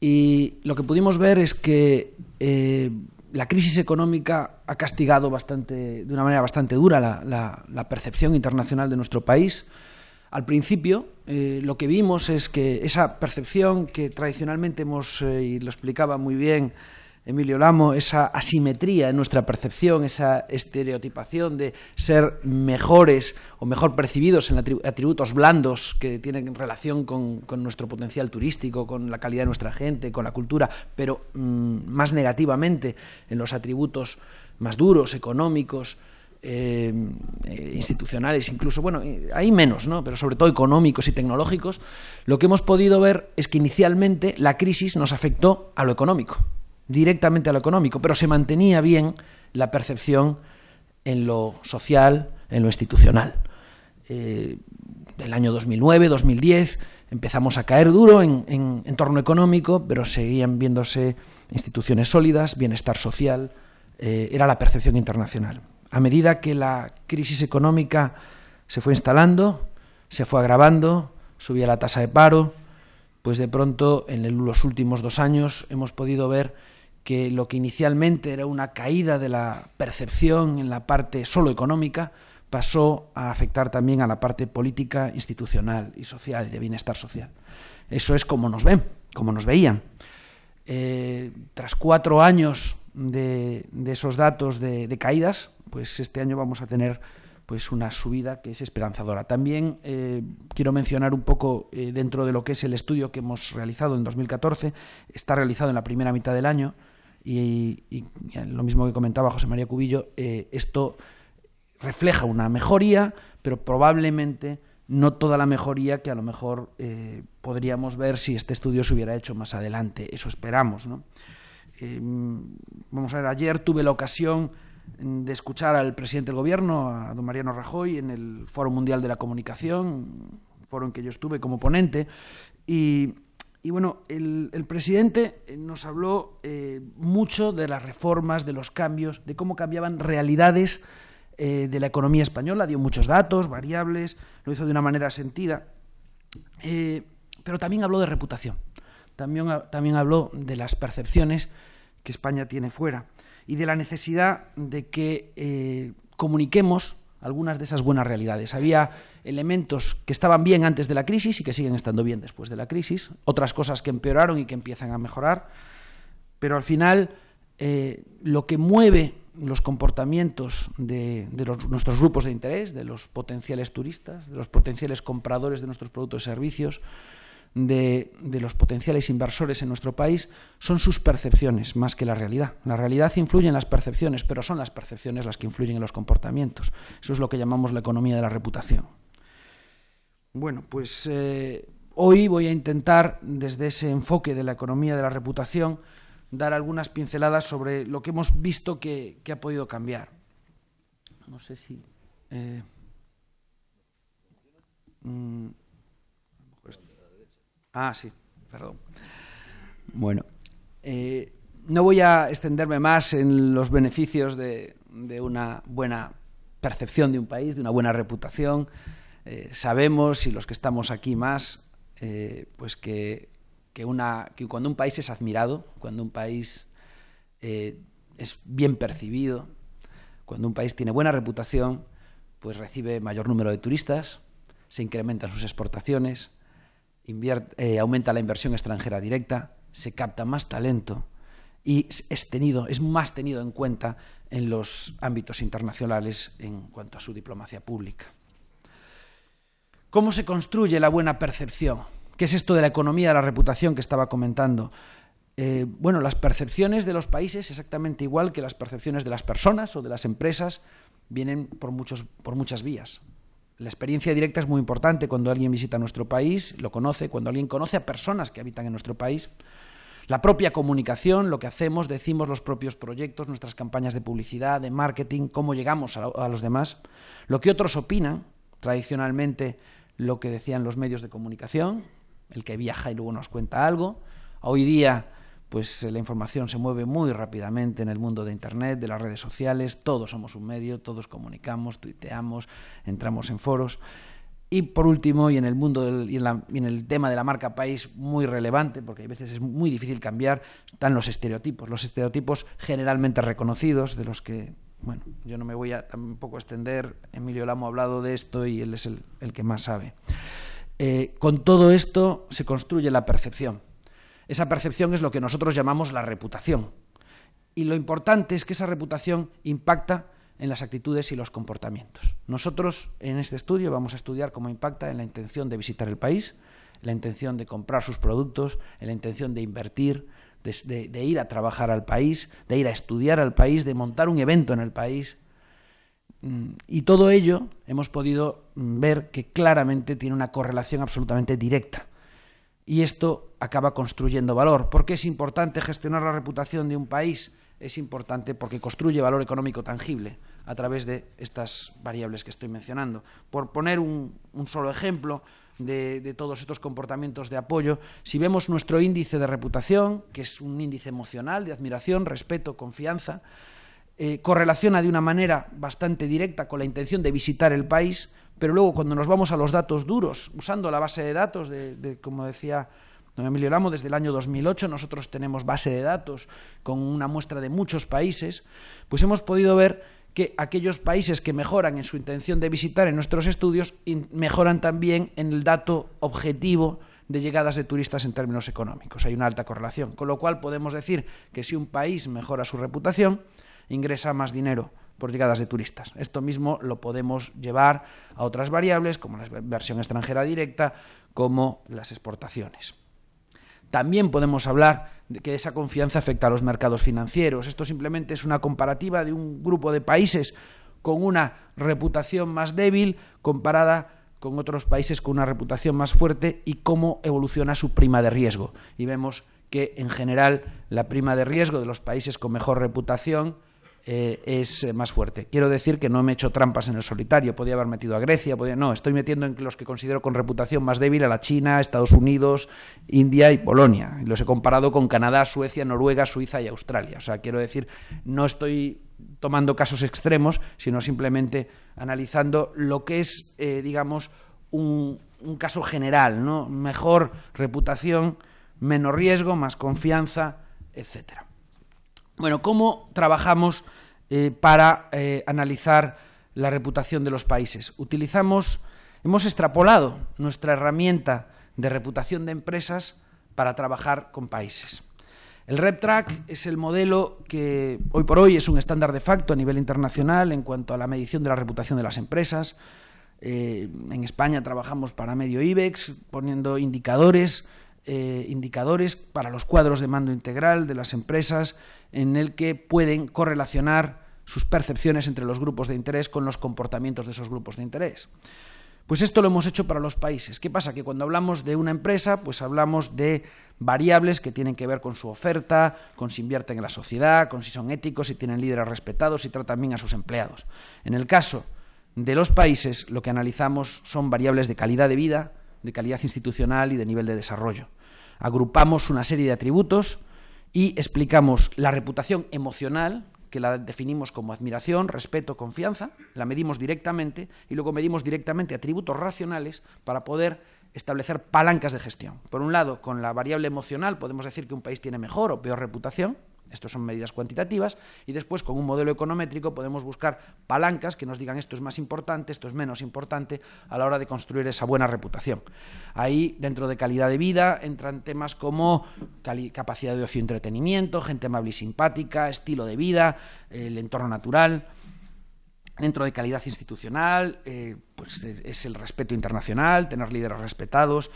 Y lo que pudimos ver es que eh, la crisis económica ha castigado bastante, de una manera bastante dura la, percepción internacional de nuestro país. Al principio, eh, lo que vimos es que esa percepción que tradicionalmente hemos, eh, y lo explicaba muy bien Emilio Lamo, esa asimetría en nuestra percepción, esa estereotipación de ser mejores o mejor percibidos en atributos blandos que tienen relación con, nuestro potencial turístico, con la calidad de nuestra gente, con la cultura, pero mm, más negativamente en los atributos más duros, económicos, eh, eh, institucionales, incluso, bueno, hay menos, ¿no? pero sobre todo económicos y tecnológicos, lo que hemos podido ver es que inicialmente la crisis nos afectó a lo económico directamente a lo económico, pero se mantenía bien la percepción en lo social, en lo institucional. Eh, del el año 2009, 2010, empezamos a caer duro en, entorno económico, pero seguían viéndose instituciones sólidas, bienestar social, eh, era la percepción internacional. A medida que la crisis económica se fue instalando, se fue agravando, subía la tasa de paro, pues de pronto en los últimos dos años hemos podido ver que lo que inicialmente era una caída de la percepción en la parte solo económica pasó a afectar también a la parte política, institucional y social de bienestar social. Eso es como nos ven, como nos veían. Eh, tras cuatro años de, esos datos de, caídas, pues este año vamos a tener pues una subida que es esperanzadora. También eh, quiero mencionar un poco eh, dentro de lo que es el estudio que hemos realizado en 2014, está realizado en la primera mitad del año, y, lo mismo que comentaba José María Cubillo, eh, esto refleja una mejoría, pero probablemente no toda la mejoría que a lo mejor eh, podríamos ver si este estudio se hubiera hecho más adelante. Eso esperamos. Em, vamos a ver, ayer tuve la ocasión de escuchar al presidente del gobierno, a don Mariano Rajoy, en el Foro Mundial de la Comunicación, foro en que yo estuve como ponente, y y bueno, el, presidente eh, nos habló eh, mucho de las reformas, de los cambios, de cómo cambiaban realidades eh, de la economía española, dio muchos datos, variables, lo hizo de una manera sentida, pero también habló de reputación, también, también habló de las percepciones que España tiene fuera y de la necesidad de que comuniquemos algunas de esas buenas realidades. Había elementos que estaban bien antes de la crisis y que siguen estando bien después de la crisis, otras cosas que empeoraron y que empiezan a mejorar, pero al final eh, lo que mueve los comportamientos de, nuestros grupos de interés, de los potenciales turistas, de los potenciales compradores de nuestros productos y servicios, de, los potenciales inversores en nuestro país son sus percepciones más que la realidad. La realidad influye en las percepciones, pero son las percepciones las que influyen en los comportamientos. Eso es lo que llamamos la economía de la reputación. Bueno, pues eh, hoy voy a intentar, desde ese enfoque de la economía de la reputación, dar algunas pinceladas sobre lo que hemos visto que, ha podido cambiar. No sé si... Eh, mm, Ah, sí, perdón. Bueno, eh, no voy a extenderme más en los beneficios de, una buena percepción de un país, de una buena reputación. Eh, sabemos, y los que estamos aquí más, eh, pues que, que, cuando un país es admirado, cuando un país es bien percibido, cuando un país tiene buena reputación, pues recibe mayor número de turistas, se incrementan sus exportaciones, eh, aumenta la inversión extranjera directa, se capta más talento y es, tenido, es más tenido en cuenta en los ámbitos internacionales en cuanto a su diplomacia pública. ¿Cómo se construye la buena percepción? ¿Qué es esto de la economía de la reputación que estaba comentando? Eh, bueno, las percepciones de los países, exactamente igual que las percepciones de las personas o de las empresas, vienen por, muchos, por muchas vías. La experiencia directa es muy importante cuando alguien visita nuestro país, lo conoce, cuando alguien conoce a personas que habitan en nuestro país. La propia comunicación, lo que hacemos, decimos los propios proyectos, nuestras campañas de publicidad, de marketing, cómo llegamos a, los demás, lo que otros opinan, tradicionalmente lo que decían los medios de comunicación, el que viaja y luego nos cuenta algo. Hoy día pues eh, la información se mueve muy rápidamente en el mundo de Internet, de las redes sociales, todos somos un medio, todos comunicamos, tuiteamos, entramos en foros. Y por último, y en el mundo en el tema de la marca país muy relevante, porque a veces es muy difícil cambiar, están los estereotipos, los estereotipos generalmente reconocidos, de los que, bueno, yo no me voy a tampoco extender, Emilio Lamo ha hablado de esto y él es el, que más sabe. Eh, con todo esto se construye la percepción. Esa percepción es lo que nosotros llamamos la reputación. Y lo importante es que esa reputación impacta en las actitudes y los comportamientos. Nosotros en este estudio vamos a estudiar cómo impacta en la intención de visitar el país, en la intención de comprar sus productos, en la intención de invertir, de, de ir a trabajar al país, de ir a estudiar al país, de montar un evento en el país, mm, y todo ello hemos podido mm, ver que claramente tiene una correlación absolutamente directa y esto acaba construyendo valor. ¿Por qué es importante gestionar la reputación de un país? Es importante porque construye valor económico tangible a través de estas variables que estoy mencionando. Por poner un, solo ejemplo de, todos estos comportamientos de apoyo, si vemos nuestro índice de reputación, que es un índice emocional de admiración, respeto, confianza, eh, correlaciona de una manera bastante directa con la intención de visitar el país, pero luego, cuando nos vamos a los datos duros, usando la base de datos, de, como decía don Emilio Lamo, desde el año 2008 nosotros tenemos base de datos con una muestra de muchos países, pues hemos podido ver que aquellos países que mejoran en su intención de visitar en nuestros estudios mejoran también en el dato objetivo de llegadas de turistas en términos económicos. Hay una alta correlación, con lo cual podemos decir que si un país mejora su reputación, ingresa más dinero por llegadas de turistas. Esto mismo lo podemos llevar a otras variables como la inversión extranjera directa, como las exportaciones. También podemos hablar de que esa confianza afecta a los mercados financieros. Esto simplemente es una comparativa de un grupo de países con una reputación más débil comparada con otros países con una reputación más fuerte y cómo evoluciona su prima de riesgo. Y vemos que en general la prima de riesgo de los países con mejor reputación eh, es eh, más fuerte. Quiero decir que no me he hecho trampas en el solitario, Podría haber metido a Grecia, no, estoy metiendo en los que considero con reputación más débil a la China, Estados Unidos, India y Polonia. Los he comparado con Canadá, Suecia, Noruega, Suiza y Australia. O sea, quiero decir, no estoy tomando casos extremos, sino simplemente analizando lo que es, eh, digamos, un, caso general, ¿no? Mejor reputación, menos riesgo, más confianza, etcétera. Bueno, ¿cómo trabajamos eh, para eh, analizar la reputación de los países? Utilizamos, hemos extrapolado nuestra herramienta de reputación de empresas para trabajar con países. El RepTrack es el modelo que hoy por hoy es un estándar de facto a nivel internacional en cuanto a la medición de la reputación de las empresas. Eh, en España trabajamos para medio IBEX, poniendo indicadores, indicadores para los cuadros de mando integral de las empresas en el que pueden correlacionar sus percepciones entre los grupos de interés con los comportamientos de esos grupos de interés. Pues esto lo hemos hecho para los países. ¿Qué pasa? Que cuando hablamos de una empresa, pues hablamos de variables que tienen que ver con su oferta, con si invierten en la sociedad, con si son éticos, si tienen líderes respetados, si tratan bien a sus empleados. En el caso de los países, lo que analizamos son variables de calidad de vida, de calidad institucional y de nivel de desarrollo. Agrupamos una serie de atributos y explicamos la reputación emocional, que la definimos como admiración, respeto, confianza, la medimos directamente y luego medimos directamente atributos racionales para poder establecer palancas de gestión. Por un lado, con la variable emocional podemos decir que un país tiene mejor o peor reputación, estas son medidas cuantitativas y después con un modelo econométrico podemos buscar palancas que nos digan esto es más importante, esto es menos importante a la hora de construir esa buena reputación. Ahí dentro de calidad de vida entran temas como capacidad de ocio y entretenimiento, gente amable y simpática, estilo de vida, el entorno natural dentro de calidad institucional, eh, pues es el respeto internacional, tener líderes respetados,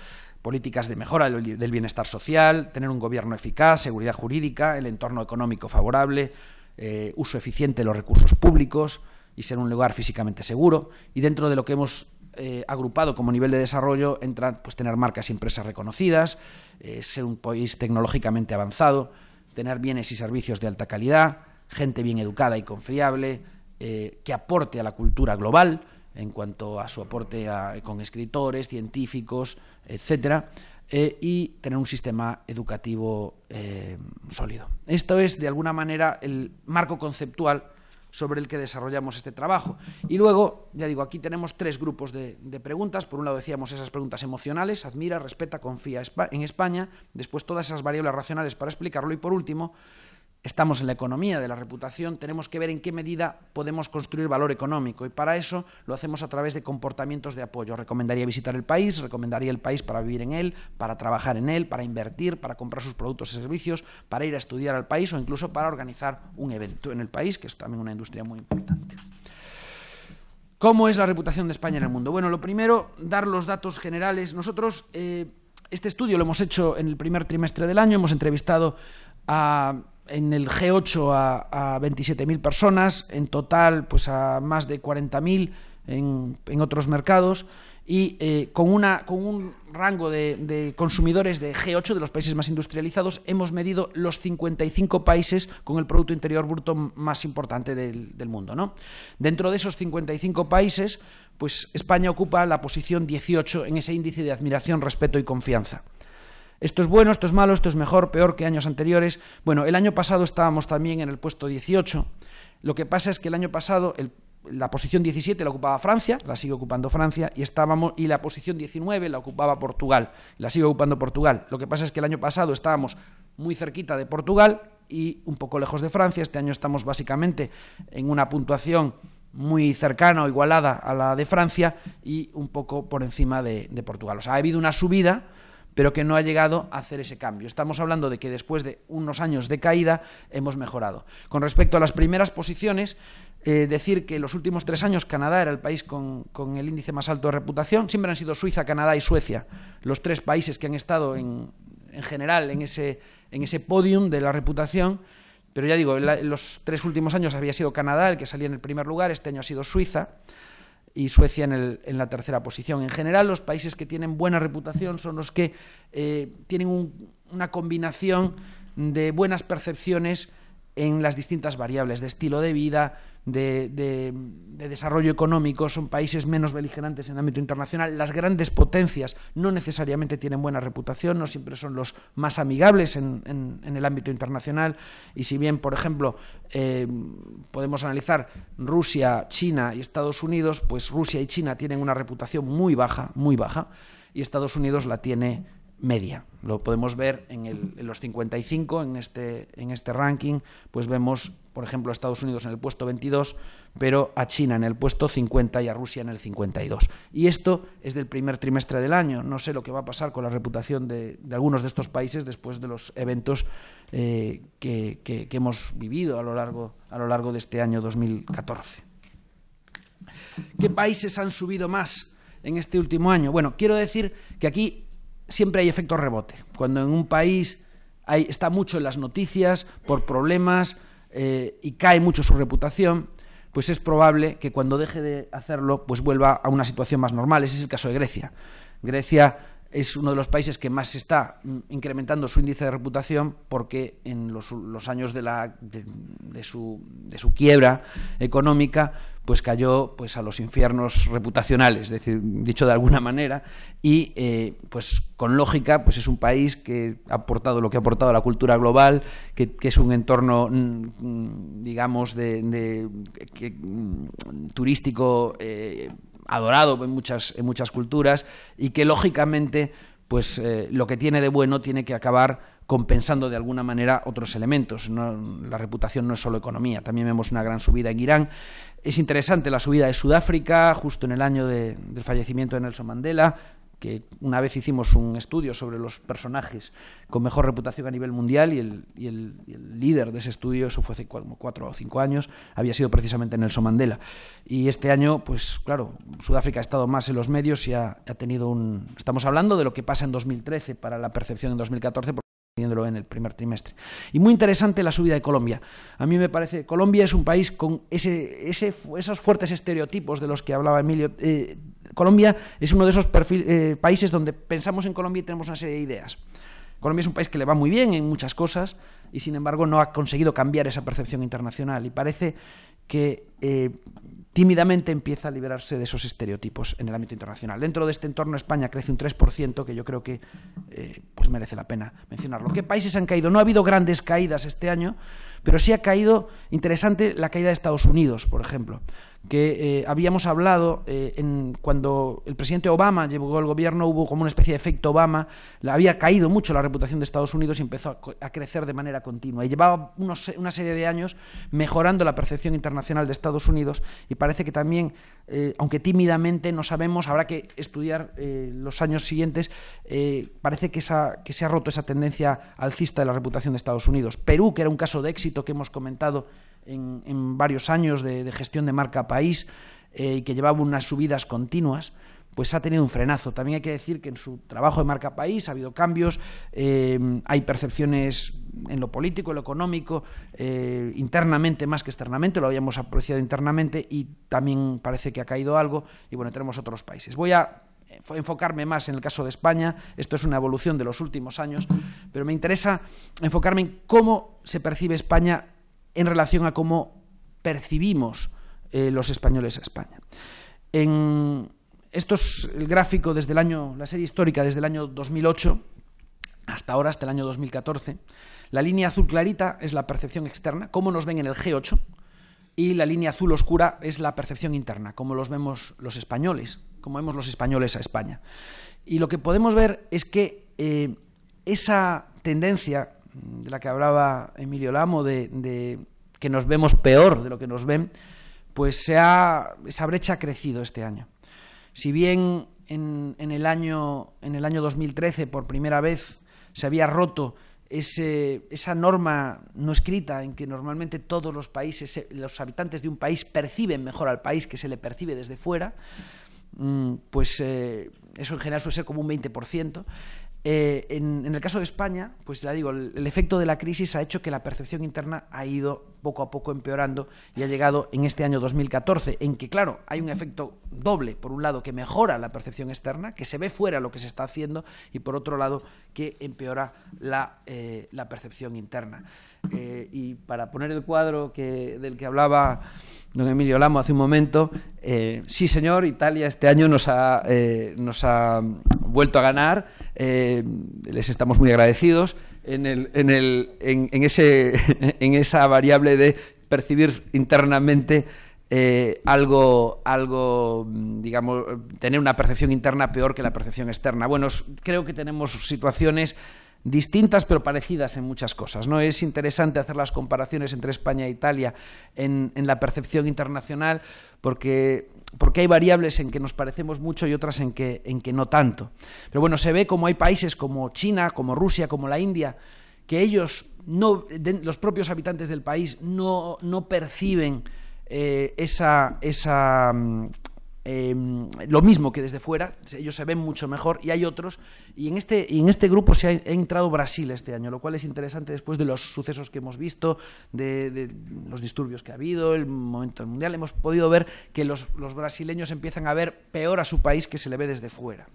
políticas de mejora del bienestar social, tener un gobierno eficaz, seguridad jurídica, el entorno económico favorable, eh, uso eficiente de los recursos públicos y ser un lugar físicamente seguro. Y dentro de lo que hemos eh, agrupado como nivel de desarrollo entra pues, tener marcas y empresas reconocidas, eh, ser un país tecnológicamente avanzado, tener bienes y servicios de alta calidad, gente bien educada y confiable, que aporte a la cultura global en cuanto a su aporte con escritores, científicos, etcétera, eh, y tener un sistema educativo eh, sólido. Esto es, de alguna manera, el marco conceptual sobre el que desarrollamos este trabajo. Y luego, ya digo, aquí tenemos tres grupos de, de, preguntas. Por un lado decíamos esas preguntas emocionales, admira, respeta, confía en España. Después todas esas variables racionales para explicarlo. Y por último, estamos en la economía de la reputación, tenemos que ver en qué medida podemos construir valor económico y para eso lo hacemos a través de comportamientos de apoyo. Recomendaría visitar el país, recomendaría el país para vivir en él, para trabajar en él, para invertir, para comprar sus productos y servicios, para ir a estudiar al país o incluso para organizar un evento en el país, que es también una industria muy importante. ¿Cómo es la reputación de España en el mundo? Bueno, lo primero, dar los datos generales. Nosotros... Eh, este estudio lo hemos hecho en el primer trimestre del año, hemos entrevistado a en el G8 a, a 27.000 personas, en total pues a más de 40.000 en, en, otros mercados y eh, con, una, con un rango de, consumidores de G8, de los países más industrializados, hemos medido los 55 países con el Producto Interior Bruto más importante del, mundo. Dentro de esos 55 países, pues España ocupa la posición 18 en ese índice de admiración, respeto y confianza. Esto es bueno, esto es malo, esto es mejor, peor que años anteriores. Bueno, el año pasado estábamos también en el puesto 18. Lo que pasa es que el año pasado la posición 17 la ocupaba Francia, la sigue ocupando Francia, y, estábamos, y la posición 19 la ocupaba Portugal, la sigue ocupando Portugal. Lo que pasa es que el año pasado estábamos muy cerquita de Portugal y un poco lejos de Francia. Este año estamos básicamente en una puntuación muy cercana o igualada a la de Francia y un poco por encima de, de Portugal. O sea, ha habido una subida pero que no ha llegado a hacer ese cambio. Estamos hablando de que después de unos años de caída hemos mejorado. Con respecto a las primeras posiciones, eh, decir que los últimos tres años Canadá era el país con, el índice más alto de reputación. Siempre han sido Suiza, Canadá y Suecia los tres países que han estado en, general en ese, en podium de la reputación. Pero ya digo, en los tres últimos años había sido Canadá el que salía en el primer lugar, este año ha sido Suiza y Suecia en, la tercera posición. En general, los países que tienen buena reputación son los que eh, tienen una combinación de buenas percepciones en las distintas variables de estilo de vida, de, desarrollo económico, son países menos beligerantes en el ámbito internacional. Las grandes potencias no necesariamente tienen buena reputación, no siempre son los más amigables en, el ámbito internacional. Y si bien, por ejemplo, eh, podemos analizar Rusia, China y Estados Unidos, pues Rusia y China tienen una reputación muy baja, muy baja, y Estados Unidos la tiene media. Lo podemos ver en, el, en los 55, en este, en este ranking, pues vemos por ejemplo, a Estados Unidos en el puesto 22, pero a China en el puesto 50 y a Rusia en el 52. Y esto es del primer trimestre del año. No sé lo que va a pasar con la reputación de, algunos de estos países después de los eventos eh, que, hemos vivido a lo, largo, a lo largo de este año 2014. ¿Qué países han subido más en este último año? Bueno, quiero decir que aquí siempre hay efecto rebote. Cuando en un país hay, está mucho en las noticias por problemas, eh, y cae mucho su reputación, pues es probable que cuando deje de hacerlo, pues vuelva a una situación más normal. Ese es el caso de Grecia. Grecia es uno de los países que más está mm, incrementando su índice de reputación porque en los, años de, la, de, su, quiebra económica pues cayó pues, a los infiernos reputacionales, decir, dicho de alguna manera, y eh, pues con lógica pues es un país que ha aportado lo que ha aportado a la cultura global, que, es un entorno, mm, mm, digamos, de, turístico eh, adorado en muchas, en muchas culturas y que lógicamente pues eh, lo que tiene de bueno tiene que acabar compensando de alguna manera otros elementos. la reputación no es solo economía, también vemos una gran subida en Irán. Es interesante la subida de Sudáfrica, justo en el año del fallecimiento de Nelson Mandela, que una vez hicimos un estudio sobre los personajes con mejor reputación a nivel mundial y el, líder de ese estudio, eso fue hace cuatro, cuatro, o cinco años, había sido precisamente Nelson Mandela. Y este año, pues claro, Sudáfrica ha estado más en los medios y ha, ha tenido un... Estamos hablando de lo que pasa en 2013 para la percepción en 2014 en el primer trimestre. Y muy interesante la subida de Colombia. A mí me parece, Colombia es un país con ese, esos fuertes estereotipos de los que hablaba Emilio. Eh, Colombia es uno de esos eh, países donde pensamos en Colombia y tenemos una serie de ideas. Colombia es un país que le va muy bien en muchas cosas y sin embargo no ha conseguido cambiar esa percepción internacional. Y parece que eh, tímidamente empieza a liberarse de esos estereotipos en el ámbito internacional. Dentro de este entorno España crece un 3%, que yo creo que eh, pues merece la pena mencionarlo. ¿Qué países han caído? No ha habido grandes caídas este año, pero sí ha caído, interesante, la caída de Estados Unidos, por ejemplo que eh, habíamos hablado eh, en, cuando el presidente Obama llegó al gobierno, hubo como una especie de efecto Obama, había caído mucho la reputación de Estados Unidos y empezó a, crecer de manera continua. Y llevaba una serie de años mejorando la percepción internacional de Estados Unidos y parece que también, eh, aunque tímidamente no sabemos, habrá que estudiar los años siguientes, parece que, esa, que se ha roto esa tendencia alcista de la reputación de Estados Unidos. Perú, que era un caso de éxito que hemos comentado, en, varios años de, gestión de marca país eh, y que llevaba unas subidas continuas, pues ha tenido un frenazo. También hay que decir que en su trabajo de marca país ha habido cambios, eh, hay percepciones en lo político, en lo económico, eh, internamente más que externamente, lo habíamos apreciado internamente y también parece que ha caído algo y bueno, tenemos otros países. Voy a enfocarme más en el caso de España, esto es una evolución de los últimos años, pero me interesa enfocarme en cómo se percibe España en relación a cómo percibimos eh, los españoles a España. esto es el gráfico desde el año, la serie histórica desde el año 2008 hasta ahora, hasta el año 2014. La línea azul clarita es la percepción externa, cómo nos ven en el G8, y la línea azul oscura es la percepción interna, cómo los vemos los españoles, cómo vemos los españoles a España. Y lo que podemos ver es que eh, esa tendencia de la que hablaba Emilio Lamo, de, que nos vemos peor de lo que nos ven, pues esa brecha ha crecido este año. Si bien en, el año, en el año 2013 por primera vez se había roto ese, esa norma no escrita en que normalmente todos los países, eh, los habitantes de un país perciben mejor al país que se le percibe desde fuera, mm, pues eh, eso en general suele ser como un 20%. Eh, en, el caso de España, pues ya digo, el, efecto de la crisis ha hecho que la percepción interna ha ido poco a poco empeorando y ha llegado en este año 2014, en que, claro, hay un efecto doble. Por un lado, que mejora la percepción externa, que se ve fuera lo que se está haciendo, y por otro lado, que empeora la, eh, percepción interna. Eh, y para poner el cuadro que, del que hablaba don Emilio Lamo hace un momento, eh, sí señor, Italia este año nos ha, eh, vuelto a ganar, eh, les estamos muy agradecidos [LAUGHS] en, esa variable de percibir internamente algo, algo, digamos, tener una percepción interna peor que la percepción externa. Bueno, creo que tenemos situaciones distintas pero parecidas en muchas cosas. ¿no? Es interesante hacer las comparaciones entre España e Italia en, la percepción internacional porque, hay variables en que nos parecemos mucho y otras en que, no tanto. Pero bueno, se ve como hay países como China, como Rusia, como la India, que ellos, no, los propios habitantes del país, no, perciben eh, esa, esa, mm, Em, lo mismo que desde fuera, ellos se ven mucho mejor y hay otros. Y en este, en este grupo se ha, entrado Brasil este año, lo cual es interesante después de los sucesos que hemos visto, de, los disturbios que ha habido, el momento del Mundial. Hemos podido ver que los, los brasileños empiezan a ver peor a su país que se le ve desde fuera.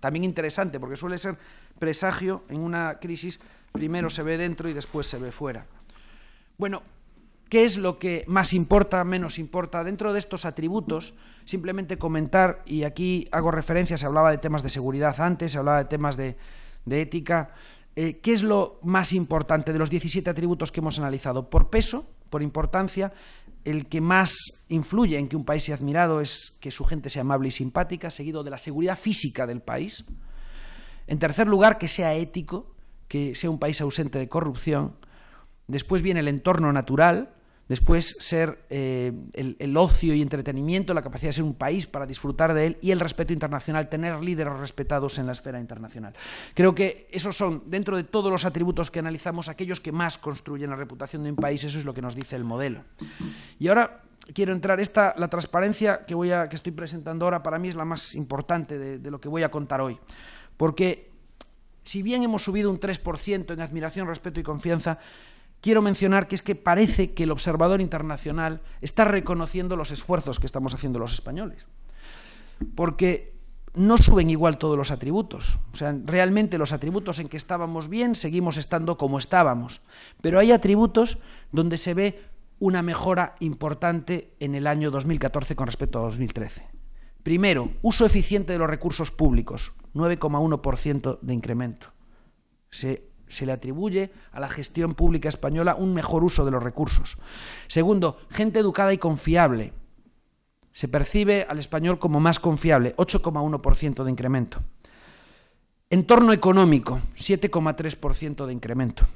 También interesante, porque suele ser presagio en una crisis, primero se ve dentro y después se ve fuera. Bueno, qué es lo que más importa, menos importa. Dentro de estos atributos, simplemente comentar, y aquí hago referencia, se hablaba de temas de seguridad antes, se hablaba de temas de, ética, eh, qué es lo más importante de los 17 atributos que hemos analizado. Por peso, por importancia, el que más influye en que un país sea admirado es que su gente sea amable y simpática, seguido de la seguridad física del país. En tercer lugar, que sea ético, que sea un país ausente de corrupción. Después viene el entorno natural, después ser eh, el, ocio y entretenimiento, la capacidad de ser un país para disfrutar de él y el respeto internacional, tener líderes respetados en la esfera internacional. Creo que esos son, dentro de todos los atributos que analizamos, aquellos que más construyen la reputación de un país, eso es lo que nos dice el modelo. Y ahora quiero entrar, esta, la transparencia que, voy a, estoy presentando ahora para mí es la más importante de, de lo que voy a contar hoy, porque si bien hemos subido un 3% en admiración, respeto y confianza, quiero mencionar que es que parece que el observador internacional está reconociendo los esfuerzos que estamos haciendo los españoles. Porque no suben igual todos los atributos. O sea, realmente los atributos en que estábamos bien seguimos estando como estábamos. Pero hay atributos donde se ve una mejora importante en el año 2014 con respecto a 2013. Primero, uso eficiente de los recursos públicos, 9,1% de incremento. Se se le atribuye a la gestión pública española un mejor uso de los recursos. Segundo, gente educada y confiable. Se percibe al español como más confiable, 8,1% de incremento. Entorno económico, 7,3% de incremento.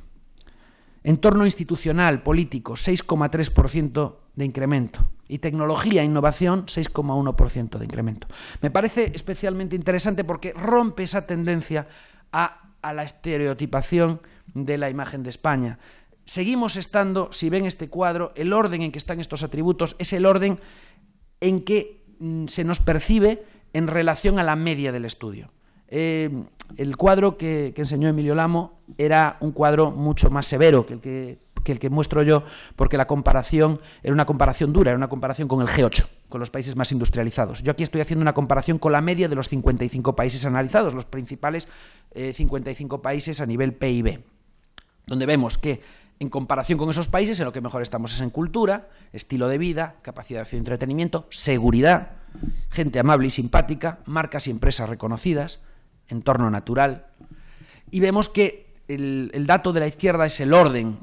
Entorno institucional, político, 6,3% de incremento. Y tecnología e innovación, 6,1% de incremento. Me parece especialmente interesante porque rompe esa tendencia a a la estereotipación de la imagen de España. Seguimos estando, si ven este cuadro, el orden en que están estos atributos es el orden en que mm, se nos percibe en relación a la media del estudio. Eh, el cuadro que, enseñó Emilio Lamo era un cuadro mucho más severo que el que que el que muestro yo, porque la comparación era una comparación dura, era una comparación con el G8, con los países más industrializados. Yo aquí estoy haciendo una comparación con la media de los 55 países analizados, los principales 55 eh, países a nivel PIB, donde vemos que en comparación con esos países, en lo que mejor estamos es en cultura, estilo de vida, capacidad de entretenimiento, seguridad, gente amable y simpática, marcas y empresas reconocidas, entorno natural. Y vemos que el, dato de la izquierda es el orden.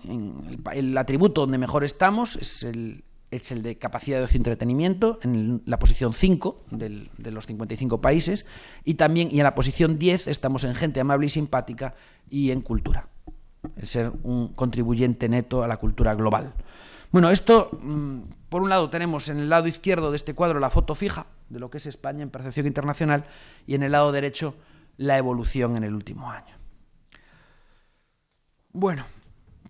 el, atributo donde mejor estamos es el, de capacidad de entretenimiento, en la posición 5 de los 55 países, y también y en la posición 10 estamos en gente amable y simpática y en cultura. El ser un contribuyente neto a la cultura global. Bueno, esto, mm, por un lado, tenemos en el lado izquierdo de este cuadro la foto fija de lo que es España en percepción internacional y en el lado derecho la evolución en el último año. Bueno,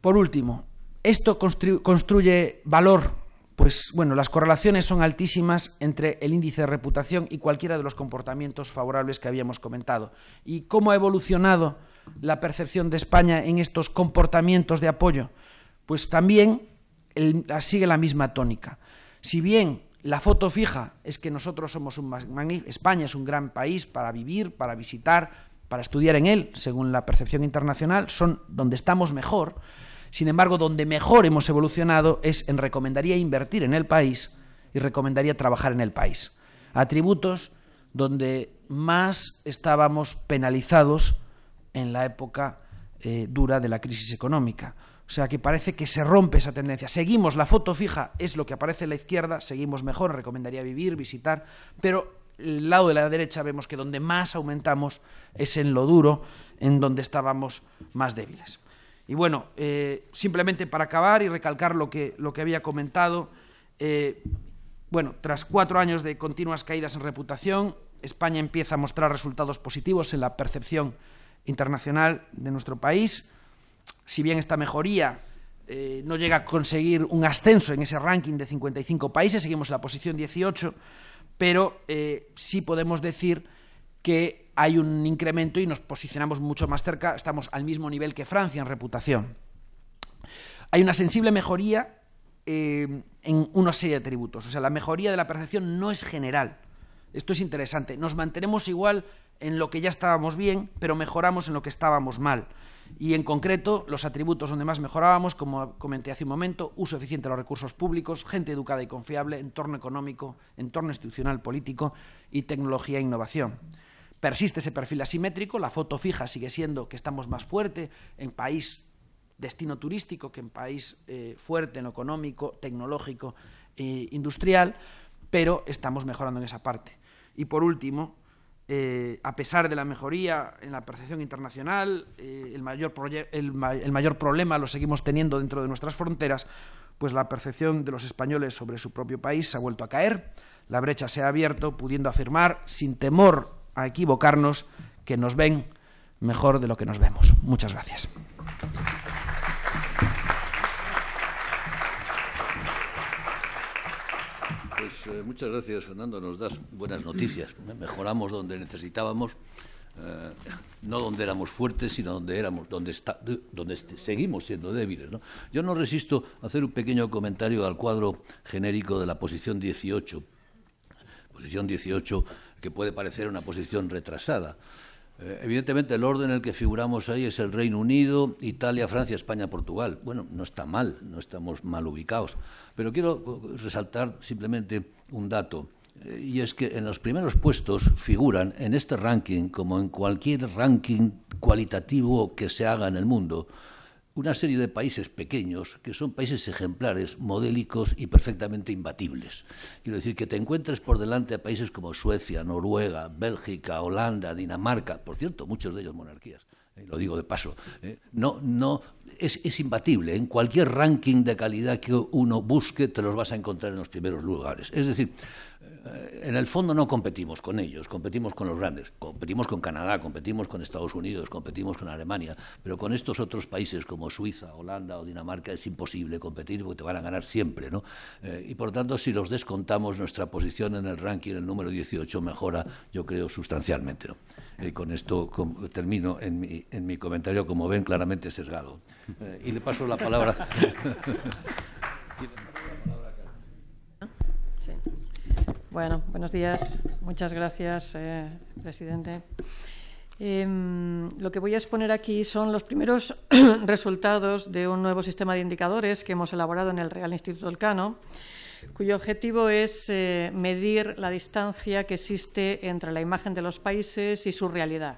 por último, ¿esto construye valor? Pues bueno, las correlaciones son altísimas entre el índice de reputación y cualquiera de los comportamientos favorables que habíamos comentado. ¿Y cómo ha evolucionado la percepción de España en estos comportamientos de apoyo? Pues también sigue la misma tónica. Si bien la foto fija es que nosotros somos un España es un gran país para vivir, para visitar, para estudiar en él, según la percepción internacional, son donde estamos mejor. Sin embargo, donde mejor hemos evolucionado es en recomendaría invertir en el país y recomendaría trabajar en el país. Atributos donde más estábamos penalizados en la época eh, dura de la crisis económica. O sea que parece que se rompe esa tendencia. Seguimos, la foto fija es lo que aparece en la izquierda, seguimos mejor, recomendaría vivir, visitar, pero el lado de la derecha vemos que donde más aumentamos es en lo duro, en donde estábamos más débiles. Y bueno, eh, simplemente para acabar y recalcar lo que, lo que había comentado, eh, bueno, tras cuatro años de continuas caídas en reputación, España empieza a mostrar resultados positivos en la percepción internacional de nuestro país. Si bien esta mejoría eh, no llega a conseguir un ascenso en ese ranking de 55 países, seguimos en la posición 18, pero eh, sí podemos decir que hay un incremento y nos posicionamos mucho más cerca, estamos al mismo nivel que Francia en reputación. Hay una sensible mejoría eh, en una serie de atributos, o sea, la mejoría de la percepción no es general. Esto es interesante, nos mantenemos igual en lo que ya estábamos bien, pero mejoramos en lo que estábamos mal y en concreto los atributos donde más mejorábamos, como comenté hace un momento, uso eficiente de los recursos públicos, gente educada y confiable, entorno económico, entorno institucional político y tecnología e innovación. Persiste ese perfil asimétrico, la foto fija sigue siendo que estamos más fuerte en país destino turístico que en país eh, fuerte en lo económico, tecnológico e industrial, pero estamos mejorando en esa parte. Y por último, eh, a pesar de la mejoría en la percepción internacional, eh, el, mayor problema lo seguimos teniendo dentro de nuestras fronteras, pues la percepción de los españoles sobre su propio país se ha vuelto a caer, la brecha se ha abierto, pudiendo afirmar, sin temor a equivocarnos, que nos ven mejor de lo que nos vemos. Muchas gracias. Pues eh, muchas gracias, Fernando. Nos das buenas noticias. [CLEARS THROAT] Mejoramos donde necesitábamos, eh, no donde éramos fuertes, sino donde éramos, donde, está, donde este, seguimos siendo débiles. Yo no resisto a hacer un pequeño comentario al cuadro genérico de la posición 18. Posición 18 que puede parecer una posición retrasada. Eh, evidentemente el orden en el que figuramos ahí es el Reino Unido, Italia, Francia, España, Portugal. Bueno, no está mal, no estamos mal ubicados. Pero quiero resaltar simplemente un dato. Eh, y es que en los primeros puestos figuran en este ranking, como en cualquier ranking cualitativo que se haga en el mundo, una serie de países pequeños que son países ejemplares, modélicos y perfectamente imbatibles. Quiero decir que te encuentres por delante a países como Suecia, Noruega, Bélgica, Holanda, Dinamarca, por cierto, muchos de ellos monarquías. Eh, lo digo de paso, eh, no, no, es, es, imbatible. En cualquier ranking de calidad que uno busque, te los vas a encontrar en los primeros lugares. Es decir, eh, en el fondo no competimos con ellos, competimos con los grandes, competimos con Canadá, competimos con Estados Unidos, competimos con Alemania, pero con estos otros países como Suiza, Holanda o Dinamarca es imposible competir porque te van a ganar siempre, ¿no? Eh, y por tanto, si los descontamos, nuestra posición en el ranking, el número 18, mejora, yo creo, sustancialmente, ¿no? Y con esto termino en mi, en mi, comentario, como ven, claramente sesgado. Eh, y le paso la palabra. [LAUGHS] Bueno, buenos días. Muchas gracias, eh, presidente. Em, lo que voy a exponer aquí son los primeros [CLEARS THROAT] resultados de un nuevo sistema de indicadores que hemos elaborado en el Real Instituto Elcano, cuyo objetivo es eh, medir la distancia que existe entre la imagen de los países y su realidad.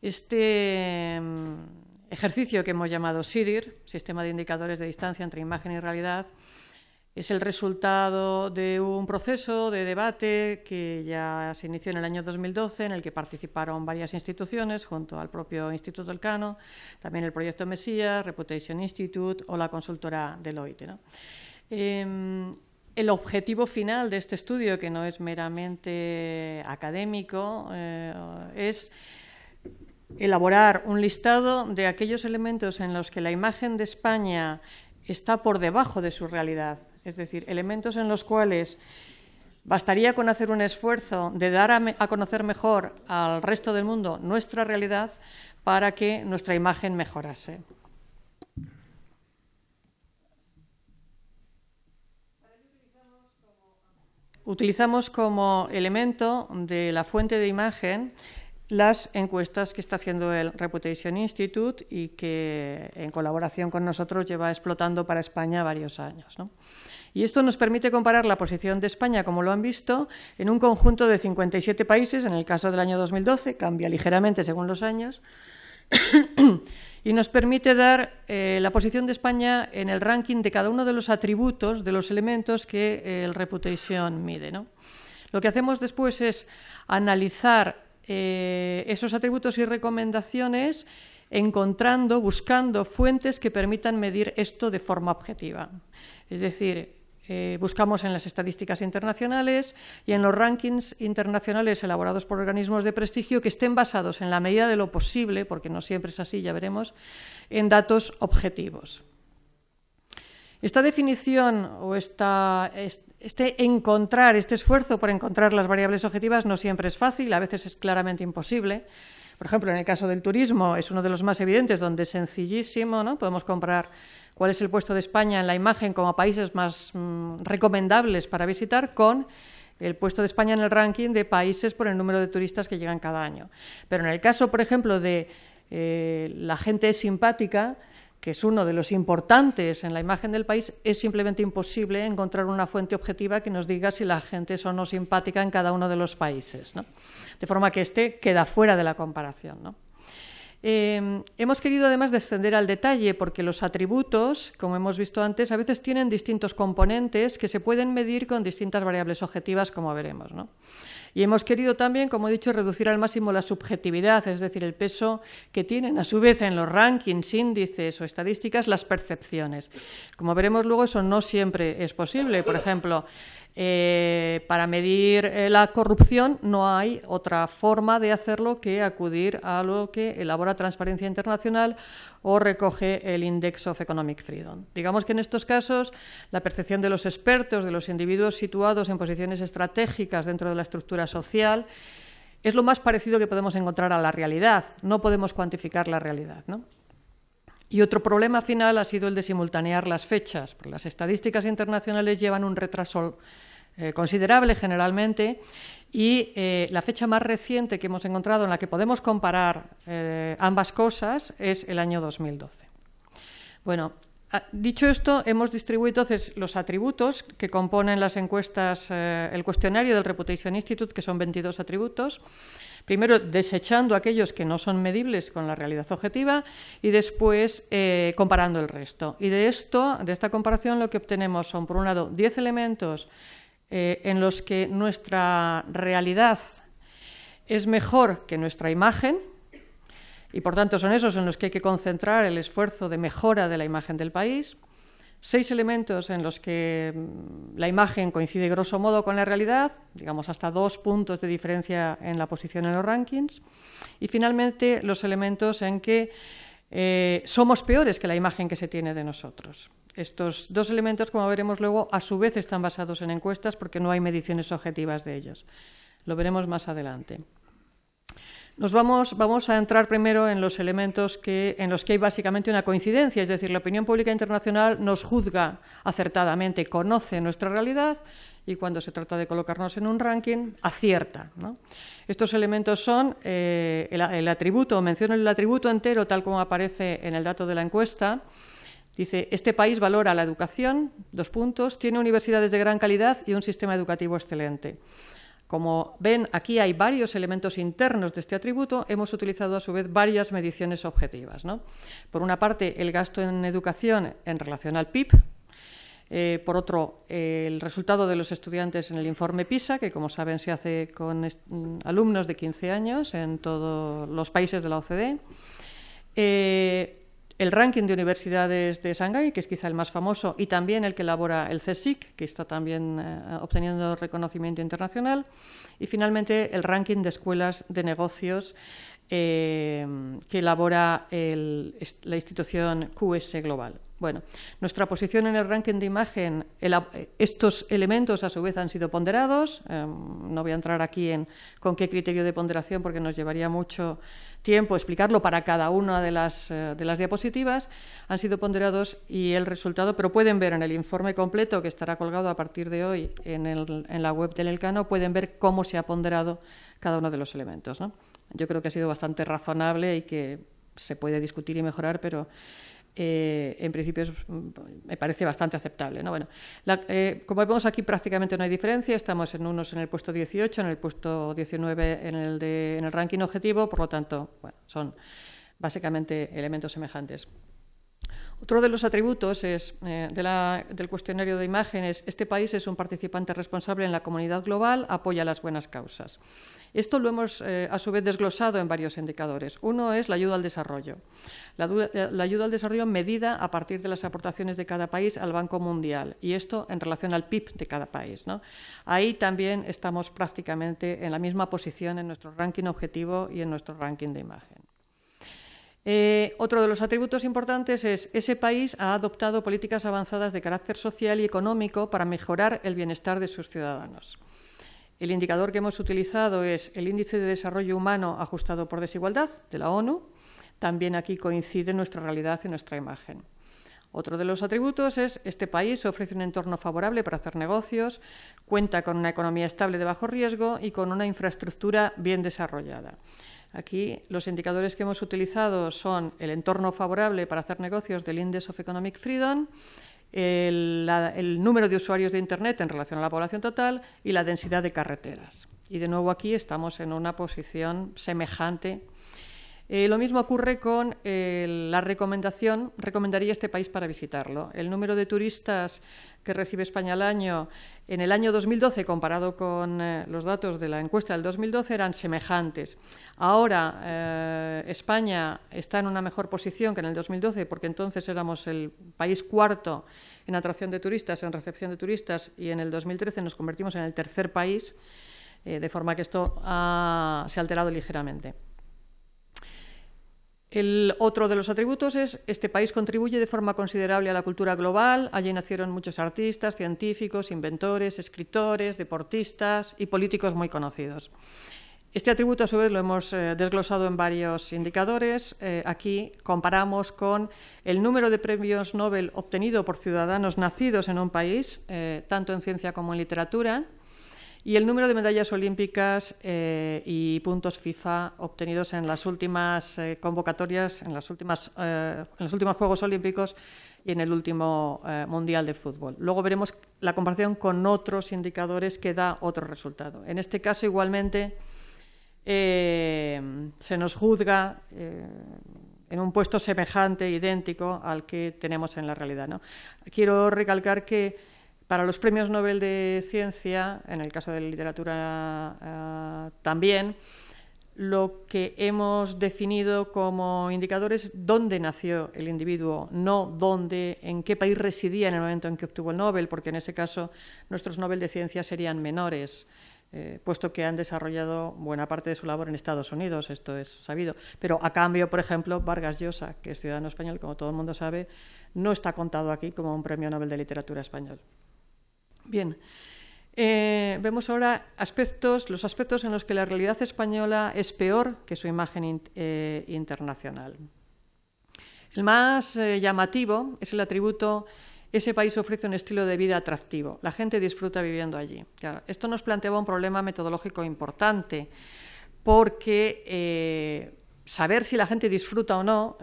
Este em, ejercicio que hemos llamado SIDIR, Sistema de Indicadores de Distancia entre Imagen y Realidad, es el resultado de un proceso de debate que ya se inició en el año 2012, en el que participaron varias instituciones, junto al propio Instituto Elcano, también el Proyecto Mesías, Reputation Institute o la consultora Deloitte. Em, el objetivo final de este estudio, que no es meramente académico, eh, es elaborar un listado de aquellos elementos en los que la imagen de España está por debajo de su realidad es decir, elementos en los cuales bastaría con hacer un esfuerzo de dar a, conocer mejor al resto del mundo nuestra realidad para que nuestra imagen mejorase. utilizamos como elemento de la fuente de imagen las encuestas que está haciendo el Reputation Institute y que en colaboración con nosotros lleva explotando para España varios años. Y esto nos permite comparar la posición de España, como lo han visto, en un conjunto de 57 países, en el caso del año 2012, cambia ligeramente según los años, [COUGHS] y nos permite dar eh, la posición de España en el ranking de cada uno de los atributos, de los elementos que el Reputation mide. Lo que hacemos después es analizar eh, esos atributos y recomendaciones encontrando, buscando fuentes que permitan medir esto de forma objetiva. Es decir, eh, buscamos en las estadísticas internacionales y en los rankings internacionales elaborados por organismos de prestigio que estén basados en la medida de lo posible, porque no siempre es así, ya veremos, en datos objetivos. Esta definición o esta, este encontrar, este esfuerzo por encontrar las variables objetivas no siempre es fácil, a veces es claramente imposible. Por ejemplo, en el caso del turismo es uno de los más evidentes, donde sencillísimo, ¿no? Podemos comprar cuál es el puesto de España en la imagen como países más mm, recomendables para visitar con el puesto de España en el ranking de países por el número de turistas que llegan cada año. Pero en el caso, por ejemplo, de eh, la gente simpática, que es uno de los importantes en la imagen del país, es simplemente imposible encontrar una fuente objetiva que nos diga si la gente es o no simpática en cada uno de los países. De forma que este queda fuera de la comparación. Em, hemos querido además descender al detalle porque los atributos, como hemos visto antes, a veces tienen distintos componentes que se pueden medir con distintas variables objetivas, como veremos. ¿no? Y hemos querido también, como he dicho, reducir al máximo la subjetividad, es decir, el peso que tienen a su vez en los rankings, índices o estadísticas las percepciones. Como veremos luego, eso no siempre es posible. Por ejemplo, eh, para medir eh, la corrupción no hay otra forma de hacerlo que acudir a lo que elabora Transparencia Internacional o recoge el Index of Economic Freedom. Digamos que en estos casos la percepción de los expertos, de los individuos situados en posiciones estratégicas dentro de la estructura social, es lo más parecido que podemos encontrar a la realidad. No podemos cuantificar la realidad. Y otro problema final ha sido el de simultanear las fechas. Las estadísticas internacionales llevan un retraso eh, considerable generalmente y eh, la fecha más reciente que hemos encontrado en la que podemos comparar eh, ambas cosas es el año 2012. Bueno, ah, Dicho esto, hemos distribuido entonces los atributos que componen las encuestas, el cuestionario del Reputation Institute, que son 22 atributos primero desechando aquellos que no son medibles con la realidad objetiva y después eh, comparando el resto. Y de esto, de esta comparación, lo que obtenemos son, por un lado, 10 elementos eh, en los que nuestra realidad es mejor que nuestra imagen, y por tanto son esos en los que hay que concentrar el esfuerzo de mejora de la imagen del país. Seis elementos en los que mm, la imagen coincide grosso modo con la realidad, digamos hasta dos puntos de diferencia en la posición en los rankings. Y finalmente los elementos en que eh, somos peores que la imagen que se tiene de nosotros. Estos dos elementos, como veremos luego, a su vez están basados en encuestas porque no hay mediciones objetivas de ellos. Lo veremos más adelante. Nos vamos, a entrar primero en los elementos que, en los que hay básicamente una coincidencia, es decir, la opinión pública internacional nos juzga acertadamente, conoce nuestra realidad y cuando se trata de colocarnos en un ranking, acierta. Estos elementos son eh, el, el atributo, menciono el atributo entero tal como aparece en el dato de la encuesta, Dice, este país valora la educación, dos puntos, tiene universidades de gran calidad y un sistema educativo excelente. Como ven, aquí hay varios elementos internos de este atributo. Hemos utilizado a su vez varias mediciones objetivas. Por una parte, el gasto en educación en relación al PIB. Eh, por otro, el resultado de los estudiantes en el informe PISA, que como saben se hace con mm, alumnos de 15 años en todos los países de la OCDE. Eh, el ranking de universidades de Shanghái, que es quizá el más famoso, y también el que elabora el CSIC, que está también eh, obteniendo reconocimiento internacional. Y finalmente el ranking de escuelas de negocios eh, que elabora la institución QS Global. Bueno, nuestra posición en el ranking de imagen, estos elementos a su vez han sido ponderados. Em, no voy a entrar aquí en con qué criterio de ponderación porque nos llevaría mucho tiempo explicarlo para cada una de las, eh, de las diapositivas. Han sido ponderados y el resultado, pero pueden ver en el informe completo que estará colgado a partir de hoy en, el, en la web del Elcano, pueden ver cómo se ha ponderado cada uno de los elementos. Yo creo que ha sido bastante razonable y que se puede discutir y mejorar, pero eh, en principio mm, me parece bastante aceptable. Eh, como vemos aquí prácticamente no hay diferencia, estamos en unos en el puesto 18, en el puesto 19 en el, ranking objetivo, por lo tanto, son básicamente elementos semejantes. Otro de los atributos es, eh, del cuestionario de imágenes, este país es un participante responsable en la comunidad global, apoya las buenas causas. Esto lo hemos eh, a su vez desglosado en varios indicadores. Uno es la ayuda al desarrollo. Eh, la, ayuda al desarrollo medida a partir de las aportaciones de cada país al Banco Mundial y esto en relación al PIB de cada país. Ahí también estamos prácticamente en la misma posición en nuestro ranking objetivo y en nuestro ranking de imagen. Eh, otro de los atributos importantes es ese país ha adoptado políticas avanzadas de carácter social y económico para mejorar el bienestar de sus ciudadanos. El indicador que hemos utilizado es el Índice de Desarrollo Humano ajustado por desigualdad de la ONU. También aquí coincide nuestra realidad y nuestra imagen. Otro de los atributos es este país ofrece un entorno favorable para hacer negocios, cuenta con una economía estable de bajo riesgo y con una infraestructura bien desarrollada. Aquí los indicadores que hemos utilizado son el entorno favorable para hacer negocios del Index of Economic Freedom, el, número de usuarios de Internet en relación a la población total y la densidad de carreteras. Y de nuevo aquí estamos en una posición semejante eh, lo mismo ocurre con eh, la recomendación, recomendaría este país para visitarlo. El número de turistas que recibe España al año en el año 2012, comparado con eh, los datos de la encuesta del 2012, eran semejantes. Ahora España está en una mejor posición que en el 2012, porque entonces éramos el país cuarto en atracción de turistas, en recepción de turistas, y en el 2013 nos convertimos en el tercer país, de forma que esto se ha alterado ligeramente. El otro de los atributos es este país contribuye de forma considerable a la cultura global. Allí nacieron muchos artistas, científicos, inventores, escritores, deportistas y políticos muy conocidos. Este atributo a su vez lo hemos eh, desglosado en varios indicadores. Eh, aquí comparamos con el número de premios Nobel obtenido por ciudadanos nacidos en un país, eh, tanto en ciencia como en literatura y el número de medallas olímpicas eh, y puntos FIFA obtenidos en las últimas eh, convocatorias, en, las últimas, eh, en los últimos Juegos Olímpicos y en el último Mundial de Fútbol. Luego veremos la comparación con otros indicadores que da otro resultado. En este caso, igualmente, se nos juzga en un puesto semejante, idéntico al que tenemos en la realidad. ¿no? Quiero recalcar que para los premios Nobel de Ciencia, en el caso de la literatura eh, también, lo que hemos definido como indicadores dónde nació el individuo, no dónde, en qué país residía en el momento en que obtuvo el Nobel, porque en ese caso nuestros Nobel de Ciencia serían menores. Eh, puesto que han desarrollado buena parte de su labor en Estados Unidos, esto es sabido. Pero a cambio, por ejemplo, Vargas Llosa, que es ciudadano español, como todo el mundo sabe, no está contado aquí como un premio Nobel de Literatura Español. Bien. Eh, vemos ahora aspectos, los aspectos en los que la realidad española es peor que su imagen eh, internacional. El más eh, llamativo es el atributo ese país ofrece un estilo de vida atractivo, la gente disfruta viviendo allí. esto nos planteaba un problema metodológico importante, porque saber si la gente disfruta o no,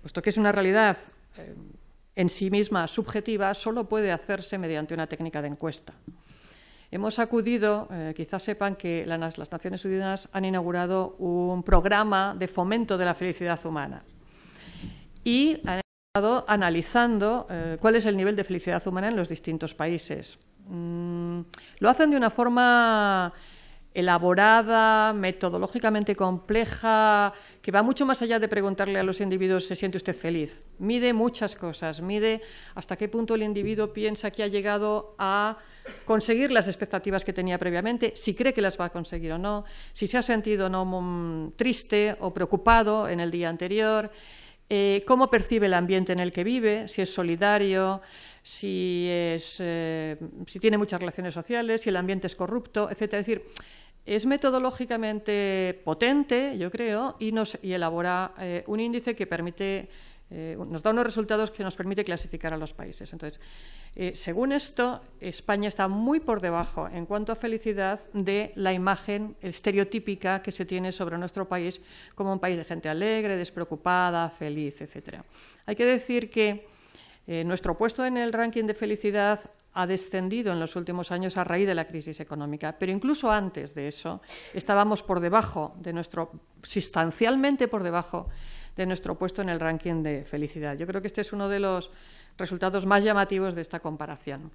puesto que es una realidad en sí misma subjetiva solo puede hacerse mediante una técnica de encuesta. Hemos acudido, eh, quizás sepan que las, Naciones Unidas han inaugurado un programa de fomento de la felicidad humana y han estado analizando eh, cuál es el nivel de felicidad humana en los distintos países. Mm, lo hacen de una forma elaborada, metodológicamente compleja, que va mucho más allá de preguntarle a los individuos ¿se siente usted feliz? Mide muchas cosas, mide hasta qué punto el individuo piensa que ha llegado a conseguir las expectativas que tenía previamente, si cree que las va a conseguir o no, si se ha sentido no mm, triste o preocupado en el día anterior, eh, cómo percibe el ambiente en el que vive, si es solidario, si, eh, si tiene muchas relaciones sociales, si el ambiente es corrupto, etc. Es decir, es metodológicamente potente, yo creo, y, elabora eh, un índice que permite, eh, nos da unos resultados que nos permite clasificar a los países. Entonces, eh, según esto, España está muy por debajo en cuanto a felicidad de la imagen estereotípica que se tiene sobre nuestro país como un país de gente alegre, despreocupada, feliz, etc. Hay que decir que nuestro puesto en el ranking de felicidad ha descendido en los últimos años a raíz de la crisis económica, pero incluso antes de eso estábamos por debajo de nuestro, sustancialmente por debajo de nuestro puesto en el ranking de felicidad. Yo creo que este es uno de los resultados más llamativos de esta comparación.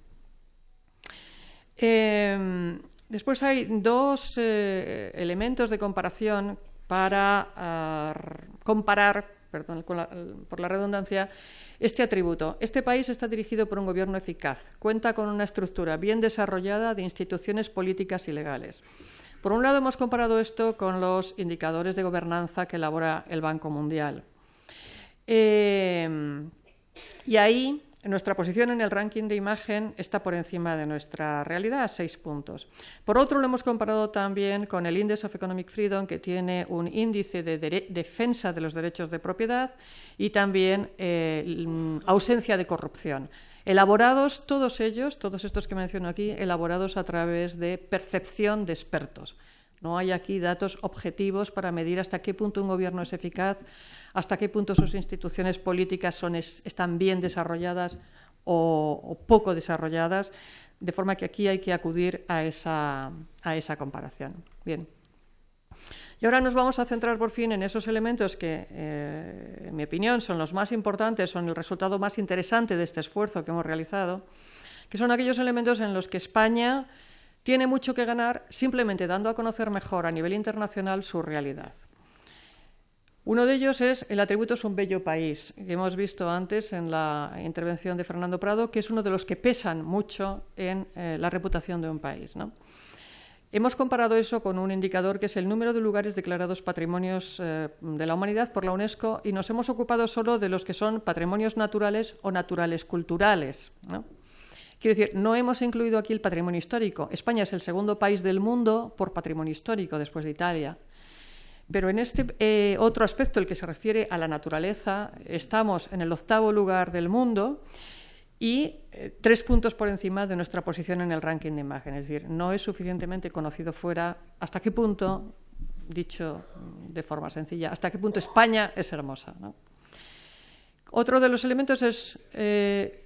Em, después hay dos eh, elementos de comparación para ah, comparar perdón, por la redundancia, este atributo. Este país está dirigido por un gobierno eficaz, cuenta con una estructura bien desarrollada de instituciones políticas y legales. Por un lado, hemos comparado esto con los indicadores de gobernanza que elabora el Banco Mundial. Eh, y ahí nuestra posición en el ranking de imagen está por encima de nuestra realidad, a seis puntos. Por otro, lo hemos comparado también con el Index of Economic Freedom, que tiene un índice de defensa de los derechos de propiedad y también eh, ausencia de corrupción. Elaborados todos ellos, todos estos que menciono aquí, elaborados a través de percepción de expertos. No hay aquí datos objetivos para medir hasta qué punto un gobierno es eficaz, hasta qué punto sus instituciones políticas están bien desarrolladas o, poco desarrolladas, de forma que aquí hay que acudir a esa, comparación. Bien. Y ahora nos vamos a centrar por fin en esos elementos que, eh, en mi opinión, son los más importantes, son el resultado más interesante de este esfuerzo que hemos realizado, que son aquellos elementos en los que España tiene mucho que ganar simplemente dando a conocer mejor a nivel internacional su realidad. Uno de ellos es El atributo es un bello país, que hemos visto antes en la intervención de Fernando Prado, que es uno de los que pesan mucho en eh, la reputación de un país. Hemos comparado eso con un indicador que es el número de lugares declarados patrimonios eh, de la humanidad por la UNESCO y nos hemos ocupado solo de los que son patrimonios naturales o naturales culturales. Quiero decir, no hemos incluido aquí el patrimonio histórico. España es el segundo país del mundo por patrimonio histórico después de Italia. Pero en este eh, otro aspecto, el que se refiere a la naturaleza, estamos en el octavo lugar del mundo y eh, tres puntos por encima de nuestra posición en el ranking de imagen. Es decir, no es suficientemente conocido fuera hasta qué punto, dicho de forma sencilla, hasta qué punto España es hermosa. Otro de los elementos es eh,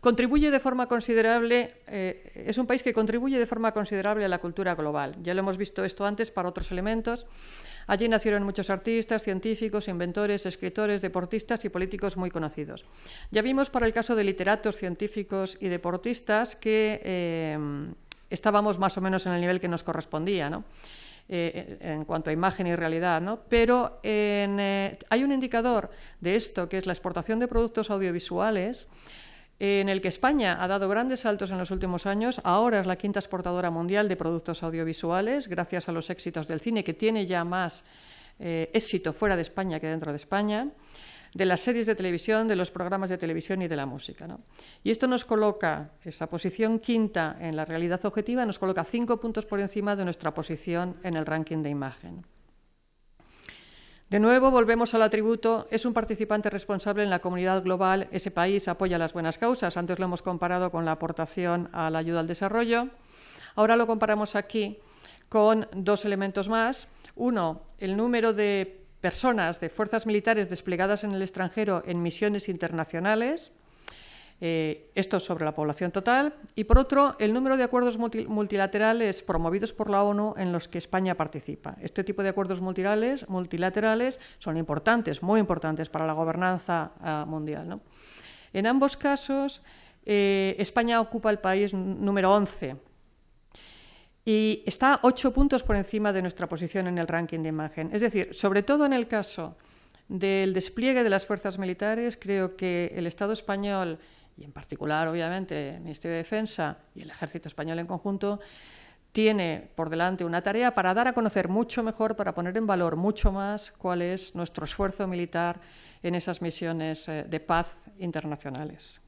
contribuye de forma considerable, eh, es un país que contribuye de forma considerable a la cultura global. Ya lo hemos visto esto antes para otros elementos. Allí nacieron muchos artistas, científicos, inventores, escritores, deportistas y políticos muy conocidos. Ya vimos para el caso de literatos, científicos y deportistas que eh, estábamos más o menos en el nivel que nos correspondía, ¿no? Eh, en cuanto a imagen y realidad, ¿no? Pero hay un indicador de esto, que es la exportación de productos audiovisuales, en el que España ha dado grandes saltos en los últimos años. Ahora es la quinta exportadora mundial de productos audiovisuales, gracias a los éxitos del cine, que tiene ya más eh, éxito fuera de España que dentro de España de las series de televisión, de los programas de televisión y de la música. Y esto nos coloca, esa posición quinta en la realidad objetiva, nos coloca cinco puntos por encima de nuestra posición en el ranking de imagen. De nuevo, volvemos al atributo, es un participante responsable en la comunidad global, ese país apoya las buenas causas, antes lo hemos comparado con la aportación a la ayuda al desarrollo, ahora lo comparamos aquí con dos elementos más. Uno, el número de personas de fuerzas militares desplegadas en el extranjero en misiones internacionales, eh, esto sobre la población total. Y por otro, el número de acuerdos multilaterales promovidos por la ONU en los que España participa. Este tipo de acuerdos multilaterales, multilaterales son importantes, muy importantes para la gobernanza ah, mundial. En ambos casos, eh, España ocupa el país número 11 y está ocho puntos por encima de nuestra posición en el ranking de imagen. Es decir, sobre todo en el caso del despliegue de las fuerzas militares, creo que el Estado español y en particular, obviamente, el Ministerio de Defensa y el Ejército Español en conjunto, tiene por delante una tarea para dar a conocer mucho mejor, para poner en valor mucho más cuál es nuestro esfuerzo militar en esas misiones eh, de paz internacionales.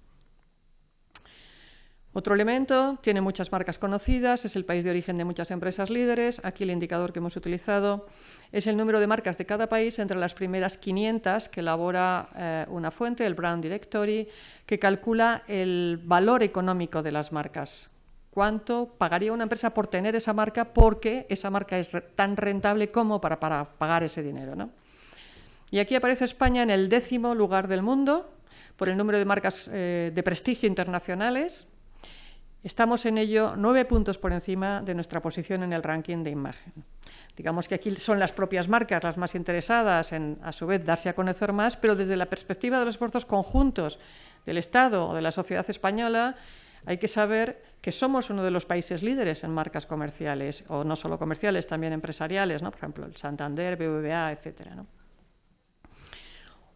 Otro elemento, tiene muchas marcas conocidas, es el país de origen de muchas empresas líderes. Aquí el indicador que hemos utilizado es el número de marcas de cada país entre las primeras 500 que elabora eh, una fuente, el Brand Directory, que calcula el valor económico de las marcas. ¿Cuánto pagaría una empresa por tener esa marca? Porque esa marca es tan rentable como para, pagar ese dinero. Y aquí aparece España en el décimo lugar del mundo por el número de marcas eh, de prestigio internacionales Estamos en ello nueve puntos por encima de nuestra posición en el ranking de imagen. Digamos que aquí son las propias marcas las más interesadas en, a su vez, darse a conocer más, pero desde la perspectiva de los esfuerzos conjuntos del Estado o de la sociedad española, hay que saber que somos uno de los países líderes en marcas comerciales, o no solo comerciales, también empresariales, por ejemplo, el Santander, BBVA, etc.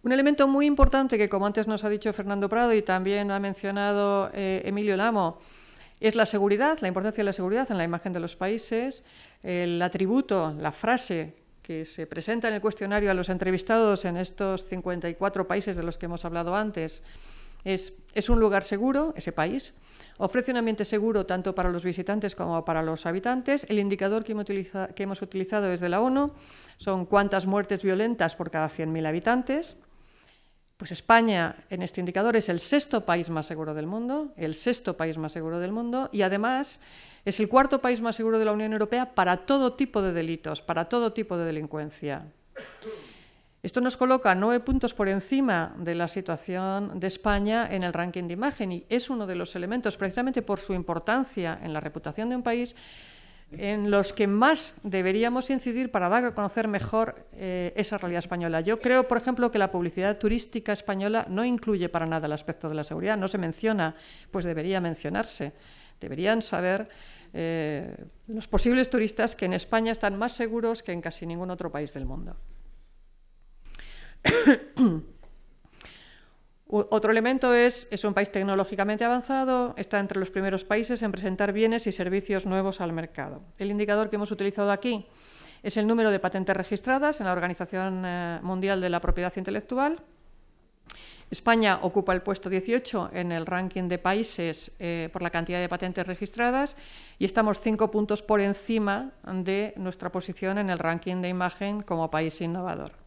Un elemento muy importante que, como antes nos ha dicho Fernando Prado y también ha mencionado eh, Emilio Lamo, es la seguridad, la importancia de la seguridad en la imagen de los países, el atributo, la frase que se presenta en el cuestionario a los entrevistados en estos 54 países de los que hemos hablado antes, es, es, un lugar seguro, ese país, ofrece un ambiente seguro tanto para los visitantes como para los habitantes. El indicador que hemos, utilizado es de la ONU, son cuántas muertes violentas por cada 100.000 habitantes. Pues España en este indicador es el sexto país más seguro del mundo, el sexto país más seguro del mundo y además es el cuarto país más seguro de la Unión Europea para todo tipo de delitos, para todo tipo de delincuencia. Esto nos coloca nueve puntos por encima de la situación de España en el ranking de imagen y es uno de los elementos, precisamente por su importancia en la reputación de un país, en los que más deberíamos incidir para dar a conocer mejor eh, esa realidad española. Yo creo, por ejemplo, que la publicidad turística española no incluye para nada el aspecto de la seguridad, no se menciona, pues debería mencionarse. Deberían saber eh, los posibles turistas que en España están más seguros que en casi ningún otro país del mundo. [COUGHS] Otro elemento es, es un país tecnológicamente avanzado, está entre los primeros países en presentar bienes y servicios nuevos al mercado. El indicador que hemos utilizado aquí es el número de patentes registradas en la Organización eh, Mundial de la Propiedad Intelectual. España ocupa el puesto 18 en el ranking de países eh, por la cantidad de patentes registradas y estamos cinco puntos por encima de nuestra posición en el ranking de imagen como país innovador.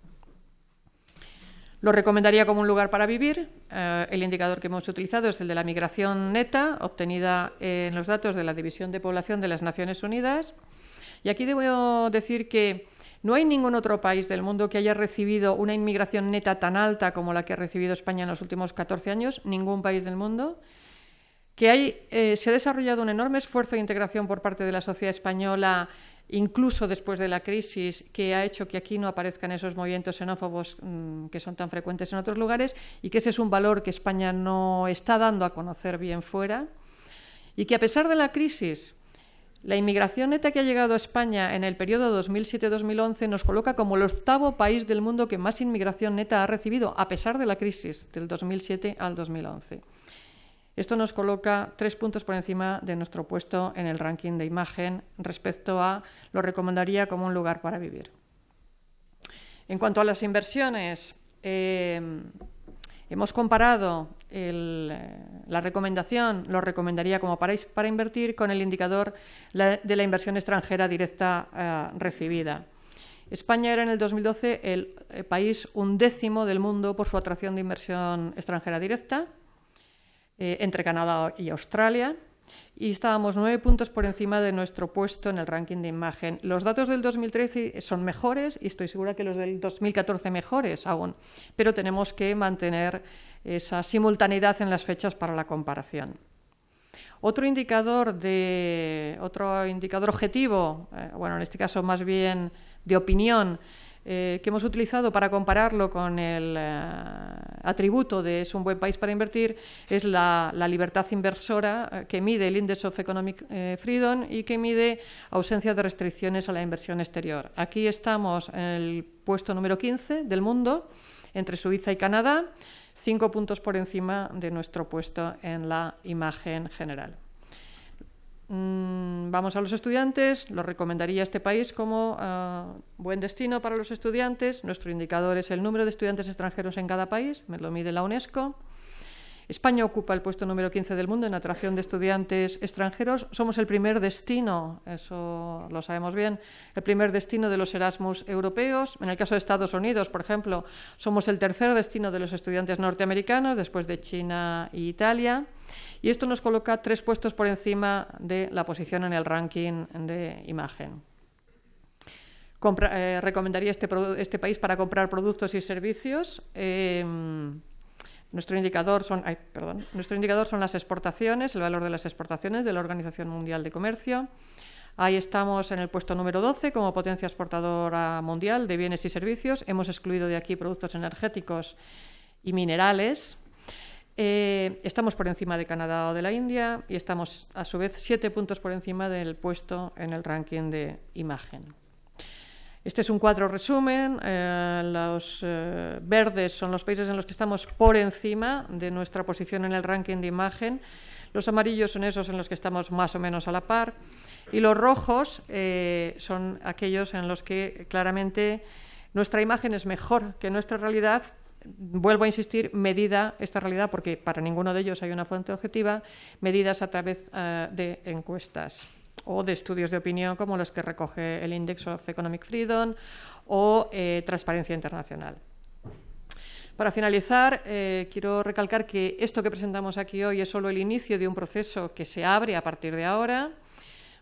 Lo recomendaría como un lugar para vivir. Eh, el indicador que hemos utilizado es el de la migración neta, obtenida en los datos de la División de Población de las Naciones Unidas. Y aquí debo decir que no hay ningún otro país del mundo que haya recibido una inmigración neta tan alta como la que ha recibido España en los últimos 14 años, ningún país del mundo que eh, se ha desarrollado un enorme esfuerzo de integración por parte de la sociedad española incluso después de la crisis, que ha hecho que aquí no aparezcan esos movimientos xenófobos mm, que son tan frecuentes en otros lugares y que ese es un valor que España no está dando a conocer bien fuera y que a pesar de la crisis, la inmigración neta que ha llegado a España en el periodo 2007-2011 nos coloca como el octavo país del mundo que más inmigración neta ha recibido, a pesar de la crisis del 2007 al 2011. Esto nos coloca tres puntos por encima de nuestro puesto en el ranking de imagen respecto a lo recomendaría como un lugar para vivir. En cuanto a las inversiones, eh, hemos comparado eh, la recomendación, lo recomendaría como para, para invertir, con el indicador de la inversión extranjera directa eh, recibida. España era en el 2012 el país undécimo del mundo por su atracción de inversión extranjera directa. Eh, entre Canadá y Australia y estábamos nueve puntos por encima de nuestro puesto en el ranking de imagen. Los datos del 2013 son mejores y estoy segura que los del 2014 mejores aún, pero tenemos que mantener esa simultaneidad en las fechas para la comparación. Otro indicador, de, otro indicador objetivo, eh, bueno, en este caso más bien de opinión, eh, que hemos utilizado para compararlo con el eh, atributo de es un buen país para invertir es la, la libertad inversora eh, que mide el Index of Economic Freedom y que mide ausencia de restricciones a la inversión exterior. Aquí estamos en el puesto número 15 del mundo, entre Suiza y Canadá, cinco puntos por encima de nuestro puesto en la imagen general. Mm, vamos a los estudiantes, lo recomendaría este país como ah, buen destino para los estudiantes. Nuestro indicador es el número de estudiantes extranjeros en cada país, me lo mide la UNESCO. España ocupa el puesto número 15 del mundo en atracción de estudiantes extranjeros. Somos el primer destino, eso lo sabemos bien, el primer destino de los Erasmus europeos. En el caso de Estados Unidos, por ejemplo, somos el tercer destino de los estudiantes norteamericanos, después de China e Italia y esto nos coloca tres puestos por encima de la posición en el ranking de imagen. Eh, recomendaría este, este, país para comprar productos y servicios. Em, nuestro indicador, son, perdón, nuestro indicador son las exportaciones, el valor de las exportaciones de la Organización Mundial de Comercio. Ahí estamos en el puesto número 12 como potencia exportadora mundial de bienes y servicios. Hemos excluido de aquí productos energéticos y minerales. Eh, estamos por encima de Canadá o de la India y estamos a su vez siete puntos por encima del puesto en el ranking de imagen. Este es un cuadro resumen. Eh, los eh, verdes son los países en los que estamos por encima de nuestra posición en el ranking de imagen. Los amarillos son esos en los que estamos más o menos a la par. Y los rojos son aquellos en los que claramente nuestra imagen es mejor que nuestra realidad vuelvo a insistir, medida esta realidad, porque para ninguno de ellos hay una fuente objetiva, medidas a través eh, de encuestas o de estudios de opinión como los que recoge el Index of Economic Freedom o eh, Transparencia Internacional. Para finalizar, eh, quiero recalcar que esto que presentamos aquí hoy es solo el inicio de un proceso que se abre a partir de ahora.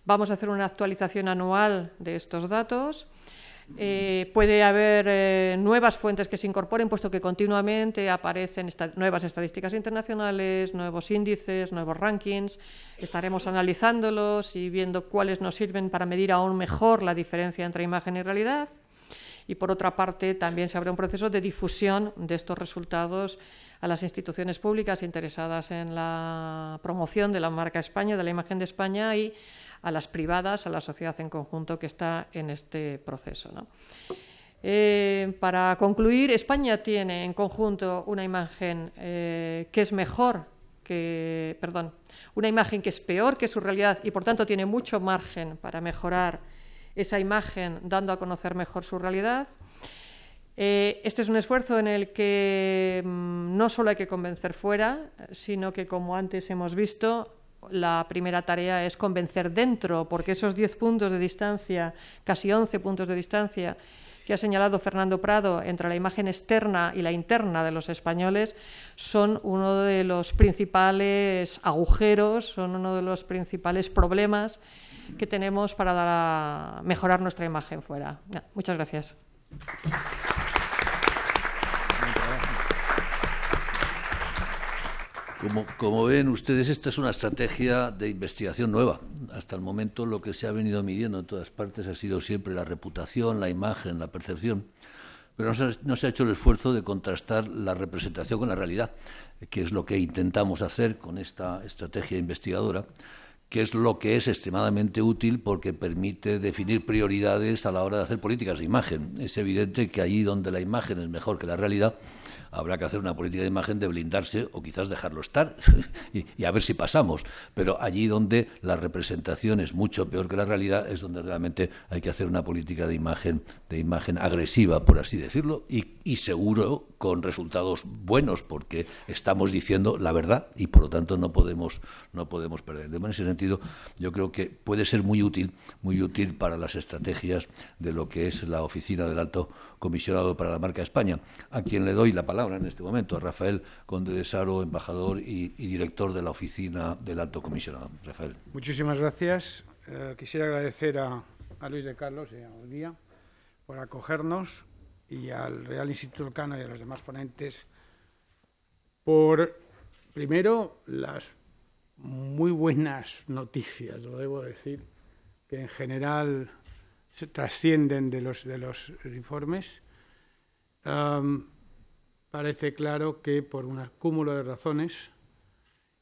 Vamos a hacer una actualización anual de estos datos eh, puede haber eh, nuevas fuentes que se incorporen, puesto que continuamente aparecen nuevas estadísticas internacionales, nuevos índices, nuevos rankings. Estaremos analizándolos y viendo cuáles nos sirven para medir aún mejor la diferencia entre imagen y realidad y por otra parte también se abre un proceso de difusión de estos resultados a las instituciones públicas interesadas en la promoción de la marca España, de la imagen de España y a las privadas, a la sociedad en conjunto que está en este proceso. Eh, para concluir, España tiene en conjunto una imagen eh, que es mejor que, perdón, una imagen que es peor que su realidad y por tanto tiene mucho margen para mejorar esa imagen dando a conocer mejor su realidad. Eh, este es un esfuerzo en el que mm, no solo hay que convencer fuera, sino que, como antes hemos visto, la primera tarea es convencer dentro, porque esos 10 puntos de distancia, casi 11 puntos de distancia, que ha señalado Fernando Prado entre la imagen externa y la interna de los españoles son uno de los principales agujeros, son uno de los principales problemas que tenemos para mejorar nuestra imagen fuera. muchas gracias. Como, ven ustedes, esta es una estrategia de investigación nueva. Hasta el momento lo que se ha venido midiendo en todas partes ha sido siempre la reputación, la imagen, la percepción. Pero no se ha hecho el esfuerzo de contrastar la representación con la realidad, que es lo que intentamos hacer con esta estrategia investigadora que es lo que es extremadamente útil porque permite definir prioridades a la hora de hacer políticas de imagen. Es evidente que allí donde la imagen es mejor que la realidad, habrá que hacer una política de imagen de blindarse o quizás dejarlo estar [LAUGHS] y, a ver si pasamos. Pero allí donde la representación es mucho peor que la realidad es donde realmente hay que hacer una política de imagen, de imagen agresiva, por así decirlo, y, seguro con resultados buenos, porque estamos diciendo la verdad y por lo tanto no podemos, no podemos perder. De en ese sentido, yo creo que puede ser muy útil, muy útil para las estrategias de lo que es la oficina del alto comisionado para la marca España, a quien le doy la palabra en este momento a Rafael Conde de Saro, embajador y, director de la oficina del alto comisionado. Rafael. Muchísimas gracias. Eh, quisiera agradecer a, Luis de Carlos y a por acogernos y al Real Instituto Cano y a los demás ponentes por, primero, las muy buenas noticias, lo debo decir, que en general se trascienden de los, de los informes parece claro que por un cúmulo de razones,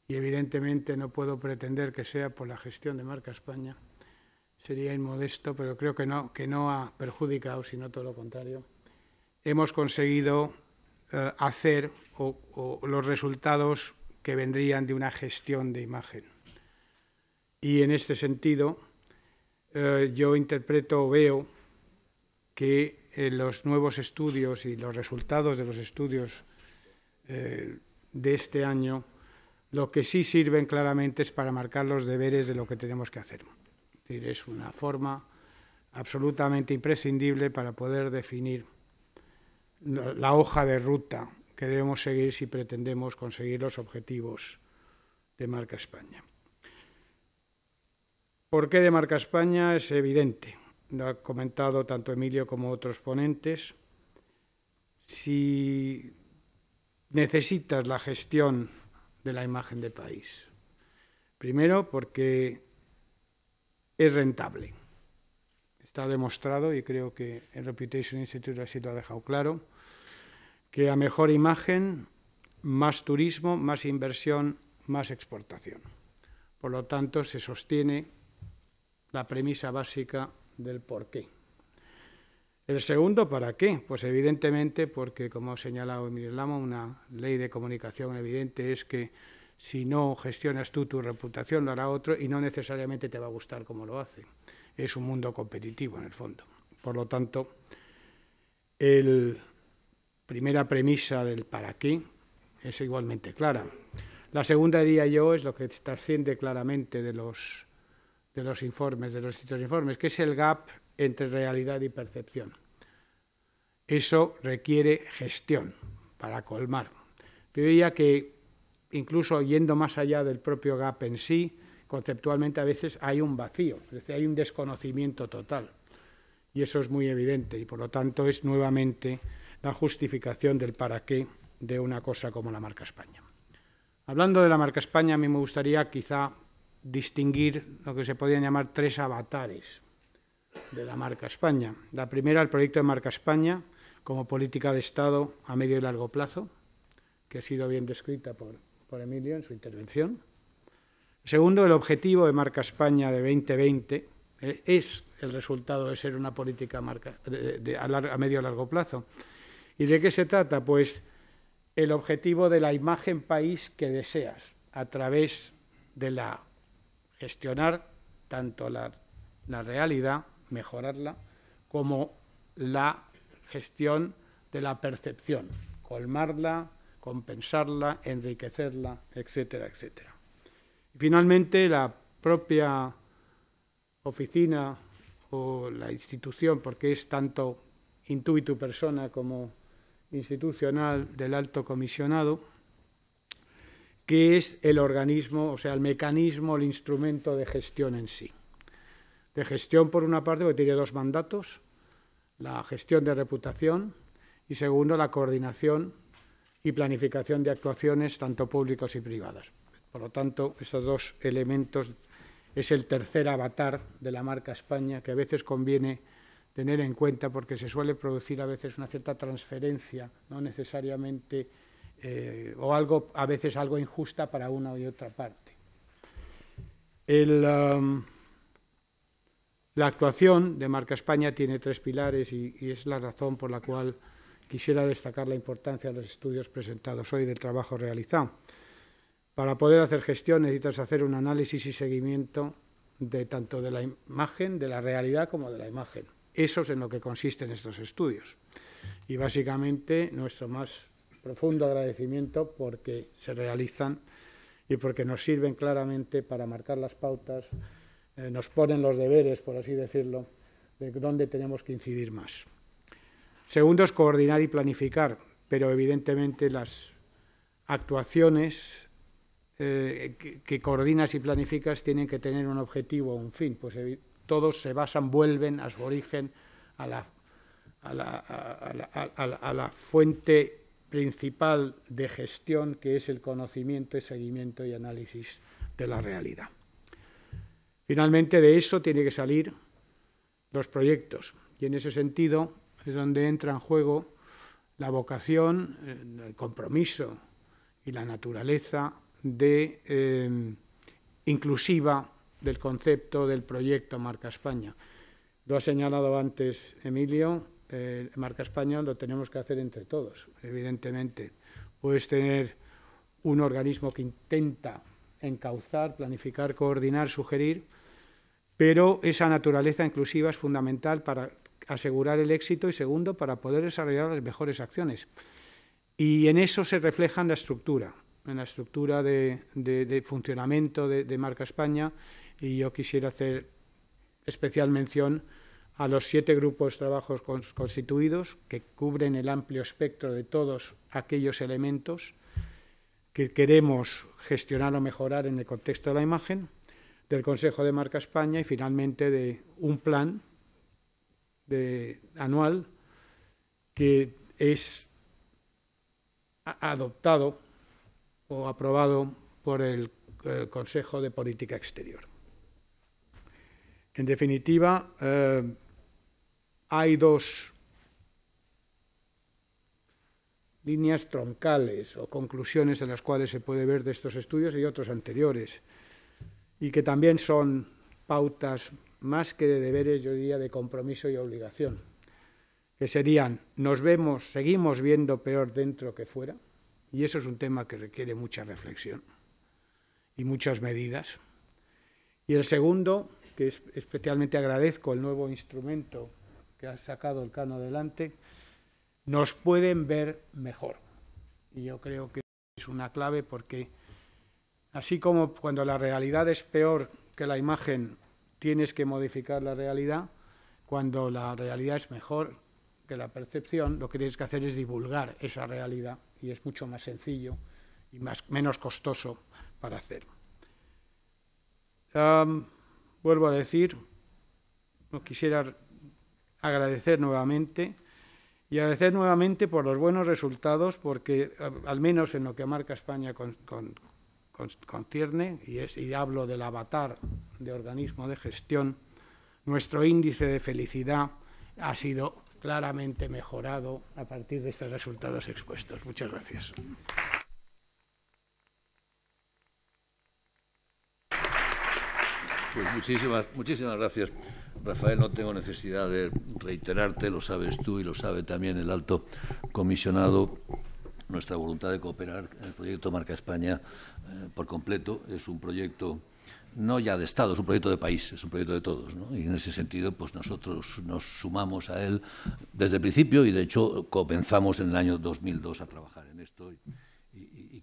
y evidentemente no puedo pretender que sea por la gestión de Marca España, sería inmodesto, pero creo que no, que no ha perjudicado, sino todo lo contrario. Hemos conseguido eh, hacer los resultados que vendrían de una gestión de imagen. Y en este sentido, eh, yo interpreto o veo que eh, los nuevos estudios y los resultados de los estudios eh, de este año, lo que sí sirven claramente es para marcar los deberes de lo que tenemos que hacer. Es, decir, es una forma absolutamente imprescindible para poder definir la hoja de ruta que debemos seguir si pretendemos conseguir los objetivos de Marca España. ¿Por qué de Marca España? Es evidente lo ha comentado tanto Emilio como otros ponentes, si necesitas la gestión de la imagen de país. Primero, porque es rentable. Está demostrado, y creo que el Reputation Institute así lo ha dejado claro, que a mejor imagen, más turismo, más inversión, más exportación. Por lo tanto, se sostiene la premisa básica del por qué. El segundo, ¿para qué? Pues evidentemente porque, como ha señalado Emilio Lama, una ley de comunicación evidente es que si no gestionas tú tu reputación, lo hará otro y no necesariamente te va a gustar como lo hace. Es un mundo competitivo, en el fondo. Por lo tanto, la primera premisa del para qué es igualmente clara. La segunda, diría yo, es lo que trasciende claramente de los de los informes, de los distintos informes, que es el gap entre realidad y percepción. Eso requiere gestión para colmar. Yo diría que incluso yendo más allá del propio gap en sí, conceptualmente a veces hay un vacío, es decir, hay un desconocimiento total. Y eso es muy evidente y por lo tanto es nuevamente la justificación del para qué de una cosa como la marca España. Hablando de la marca España, a mí me gustaría quizá distinguir lo que se podían llamar tres avatares de la marca España. La primera, el proyecto de marca España como política de Estado a medio y largo plazo, que ha sido bien descrita por, Emilio en su intervención. Segundo, el objetivo de marca España de 2020 eh, es el resultado de ser una política de, a medio y largo plazo. ¿Y de qué se trata? Pues el objetivo de la imagen país que deseas a través de la gestionar tanto la, la realidad, mejorarla, como la gestión de la percepción, colmarla, compensarla, enriquecerla, etcétera, etcétera. Y finalmente, la propia oficina o la institución, porque es tanto intuitu persona como institucional del alto comisionado, que es el organismo, o sea, el mecanismo, el instrumento de gestión en sí. De gestión, por una parte, porque tiene dos mandatos, la gestión de reputación y, segundo, la coordinación y planificación de actuaciones, tanto públicas y privadas. Por lo tanto, esos dos elementos es el tercer avatar de la marca España, que a veces conviene tener en cuenta porque se suele producir a veces una cierta transferencia, no necesariamente eh, o algo, a veces algo injusta para una y otra parte. Um, la actuación de Marca España tiene tres pilares y, es la razón por la cual quisiera destacar la importancia de los estudios presentados hoy del trabajo realizado. Para poder hacer gestión necesitas hacer un análisis y seguimiento de tanto de la imagen, de la realidad como de la imagen. Eso es en lo que consisten estos estudios. Y básicamente nuestro más profundo agradecimiento porque se realizan y porque nos sirven claramente para marcar las pautas, eh, nos ponen los deberes, por así decirlo, de dónde tenemos que incidir más. Segundo es coordinar y planificar, pero evidentemente las actuaciones eh, que, coordinas y planificas tienen que tener un objetivo, un fin, pues todos se basan, vuelven a su origen, a la fuente principal de gestión que es el conocimiento, y seguimiento y análisis de la realidad. Finalmente, de eso tienen que salir los proyectos. Y en ese sentido es donde entra en juego la vocación, eh, el compromiso y la naturaleza de, eh, inclusiva del concepto del proyecto Marca España. Lo ha señalado antes Emilio, eh, marca España lo tenemos que hacer entre todos, evidentemente. Puedes tener un organismo que intenta encauzar, planificar, coordinar, sugerir, pero esa naturaleza inclusiva es fundamental para asegurar el éxito y, segundo, para poder desarrollar las mejores acciones. Y en eso se refleja en la estructura, en la estructura de, funcionamiento de Marca España, y yo quisiera hacer especial mención a los siete grupos de trabajos constituidos que cubren el amplio espectro de todos aquellos elementos que queremos gestionar o mejorar en el contexto de la imagen, del Consejo de Marca España y finalmente de un plan de, anual que es adoptado o aprobado por el, eh, Consejo de Política Exterior. En definitiva, eh, hay dos líneas troncales o conclusiones en las cuales se puede ver de estos estudios y otros anteriores, y que también son pautas más que de deberes, yo diría, de compromiso y obligación, que serían, nos vemos, seguimos viendo peor dentro que fuera, y eso es un tema que requiere mucha reflexión y muchas medidas. Y el segundo, que especialmente agradezco el nuevo instrumento ha sacado el cano adelante, nos pueden ver mejor. Y yo creo que es una clave porque así como cuando la realidad es peor que la imagen, tienes que modificar la realidad, cuando la realidad es mejor que la percepción, lo que tienes que hacer es divulgar esa realidad y es mucho más sencillo y más, menos costoso para hacer. vuelvo a decir, no quisiera agradecer nuevamente y agradecer nuevamente por los buenos resultados, porque eh, al menos en lo que marca España con, concierne, y, es, y hablo del avatar de organismo de gestión, nuestro índice de felicidad ha sido claramente mejorado a partir de estos resultados expuestos. Muchas gracias. Pues muchísimas, muchísimas gracias. Rafael, no tengo necesidad de reiterarte, lo sabes tú y lo sabe también el alto comisionado. Nuestra voluntad de cooperar en el proyecto Marca España eh, por completo es un proyecto no ya de Estado, es un proyecto de país, es un proyecto de todos. Y en ese sentido, pues nosotros nos sumamos a él desde el principio y de hecho comenzamos en el año 2002 a trabajar en esto y,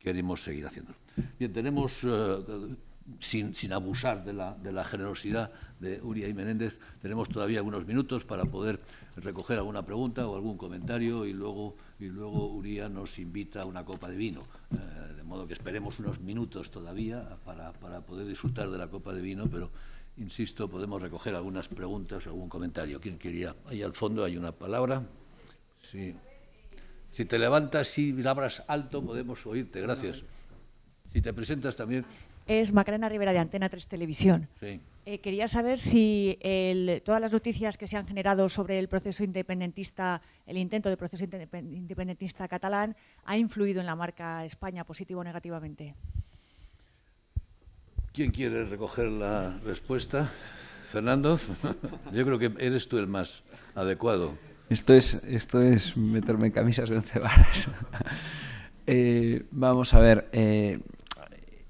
queremos seguir haciéndolo. Bien, tenemos. Eh, sin, abusar de la, generosidad de Uria y Menéndez, tenemos todavía algunos minutos para poder recoger alguna pregunta o algún comentario y luego, y luego nos invita a una copa de vino. Eh, de modo que esperemos unos minutos todavía para, poder disfrutar de la copa de vino, pero insisto, podemos recoger algunas preguntas o algún comentario. ¿Quién quería? Ahí al fondo hay una palabra. Si te levantas y labras alto, podemos oírte. Gracias. Si te presentas también es Macarena Rivera de Antena 3 Televisión. Eh, quería saber si todas las noticias que se han generado sobre el proceso independentista, el intento de proceso independentista catalán, ha influido en la marca España positivo o negativamente. ¿Quién quiere recoger la respuesta? Fernando, [LAUGHS] yo creo que eres tú el más adecuado. Esto es, esto es meterme en camisas de once varas. [LAUGHS] Eh, vamos a ver. Eh,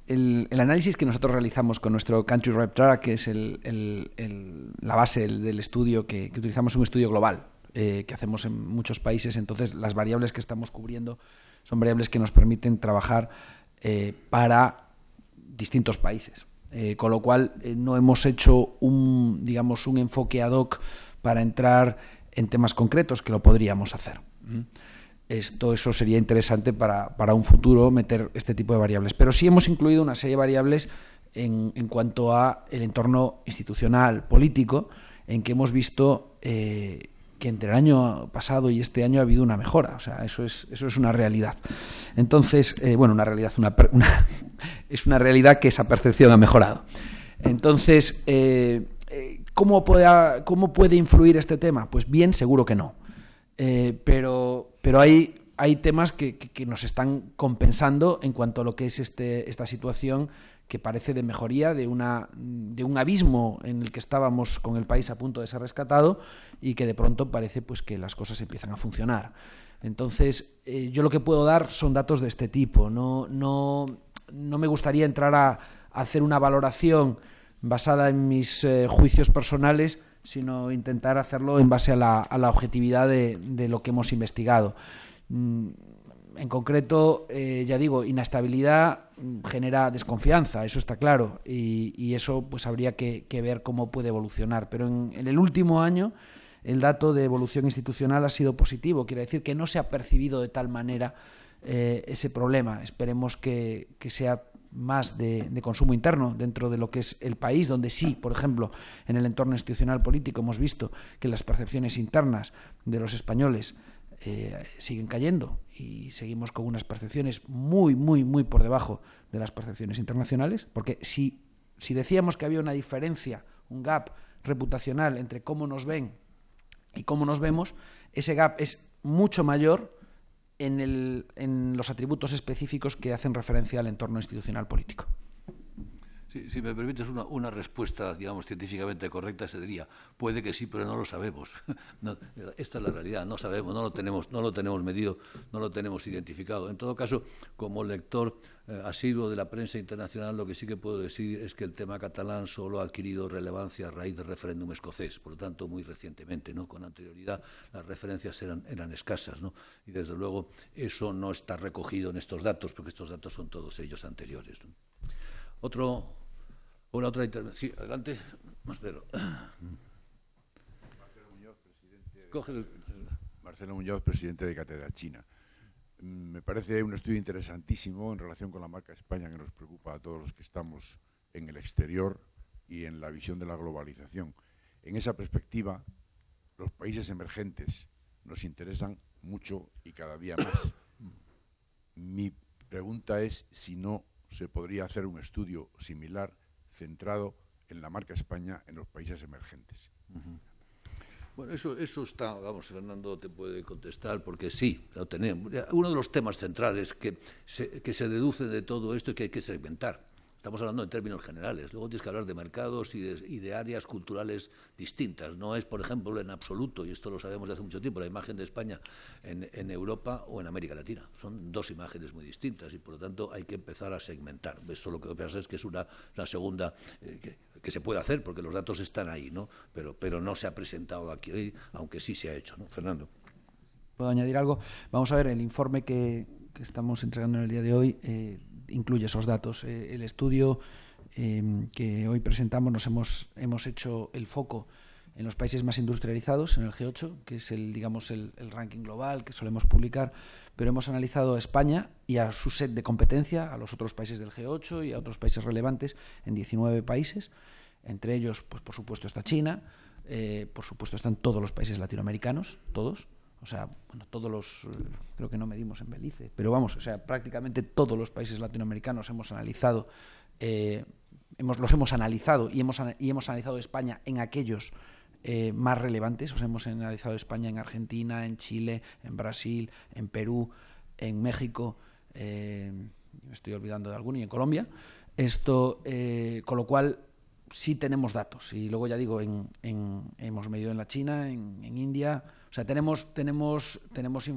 el, análisis que nosotros realizamos con nuestro Country Rep Track, que es la base del estudio que, que, utilizamos, un estudio global eh, que hacemos en muchos países. Entonces, las variables que estamos cubriendo son variables que nos permiten trabajar eh, para distintos países. Eh, con lo cual, no hemos hecho un, digamos, un enfoque ad hoc para entrar en temas concretos que lo podríamos hacer. Esto, eso sería interesante para, para un futuro meter este tipo de variables. Pero sí hemos incluido una serie de variables en, cuanto a el entorno institucional, político, en que hemos visto eh, que entre el año pasado y este año ha habido una mejora. O sea, eso es, eso es una realidad. Entonces, eh, bueno, una realidad, una, [LAUGHS] es una realidad que esa percepción ha mejorado. Entonces, eh, ¿cómo, ¿cómo puede influir este tema? Pues bien, seguro que no. Eh, pero, pero hay, temas que, nos están compensando en cuanto a lo que es este, esta situación que parece de mejoría, de, una, de un abismo en el que estábamos con el país a punto de ser rescatado y que de pronto parece pues, que las cosas empiezan a funcionar. Entonces, eh, yo lo que puedo dar son datos de este tipo. No, no, me gustaría entrar a, hacer una valoración basada en mis eh, juicios personales sino intentar hacerlo en base a la, objetividad de, lo que hemos investigado. Mm, en concreto, eh, ya digo, inestabilidad genera desconfianza, eso está claro, y, eso pues habría que, ver cómo puede evolucionar. Pero en, el último año el dato de evolución institucional ha sido positivo, quiere decir que no se ha percibido de tal manera eh, ese problema. Esperemos que, que sea más de, consumo interno dentro de lo que es el país, donde sí, por ejemplo, en el entorno institucional político hemos visto que las percepciones internas de los españoles eh, siguen cayendo y seguimos con unas percepciones muy, muy, muy por debajo de las percepciones internacionales, porque si, si decíamos que había una diferencia, un gap reputacional entre cómo nos ven y cómo nos vemos, ese gap es mucho mayor en, los atributos específicos que hacen referencia al entorno institucional político. Si, me permites una, respuesta, digamos, científicamente correcta, se diría, puede que sí, pero no lo sabemos. [LAUGHS] esta es la realidad, no sabemos, no lo tenemos, no lo tenemos medido, no lo tenemos identificado. En todo caso, como lector eh, asiduo de la prensa internacional, lo que sí que puedo decir es que el tema catalán solo ha adquirido relevancia a raíz del referéndum escocés, por lo tanto, muy recientemente, ¿no? Con anterioridad las referencias eran, eran escasas, ¿no? Y desde luego eso no está recogido en estos datos, porque estos datos son todos ellos anteriores. Otro, una otra intervención. Sí, adelante, Marcelo. Marcelo Muñoz, presidente. Marcelo de Cátedra China. Mm, me parece un estudio interesantísimo en relación con la marca España que nos preocupa a todos los que estamos en el exterior y en la visión de la globalización. En esa perspectiva, los países emergentes nos interesan mucho y cada día más. Mi pregunta es si no se podría hacer un estudio similar centrado en la marca España en los países emergentes. Bueno, eso, eso está, vamos, Fernando te puede contestar, porque sí, lo tenemos. Uno de los temas centrales que se, que se deduce de todo esto es que hay que segmentar Estamos hablando en términos generales. Luego tienes que hablar de mercados y de, áreas culturales distintas. No es, por ejemplo, en absoluto, y esto lo sabemos de hace mucho tiempo, la imagen de España en, Europa o en América Latina. Son dos imágenes muy distintas y, por lo tanto, hay que empezar a segmentar. Esto lo que pasa es que es una, segunda eh, que, se puede hacer porque los datos están ahí, ¿no? Pero, no se ha presentado aquí hoy, aunque sí se ha hecho, ¿no? Fernando. ¿Puedo añadir algo? Vamos a ver, el informe que, estamos entregando en el día de hoy. Eh, incluye esos datos. Eh, el estudio em, que hoy presentamos nos hemos, hemos hecho el foco en los países más industrializados, en el G8, que es el, digamos, el, ranking global que solemos publicar, pero hemos analizado a España y a su set de competencia, a los otros países del G8 y a otros países relevantes en 19 países. Entre ellos, pues por supuesto está China, eh, por supuesto están todos los países latinoamericanos, todos, o sea, bueno, todos los, eh, creo que no medimos en Belice, pero vamos, o sea, prácticamente todos los países latinoamericanos hemos analizado, eh, los hemos analizado y hemos, y hemos analizado España en aquellos eh, más relevantes, o hemos analizado España en Argentina, en Chile, en Brasil, en Perú, en México, me estoy olvidando de alguno, y en Colombia. Esto, con lo cual, sí tenemos datos. Y luego ya digo, hemos medido en la China, en, en India, o sea, tenemos, tenemos,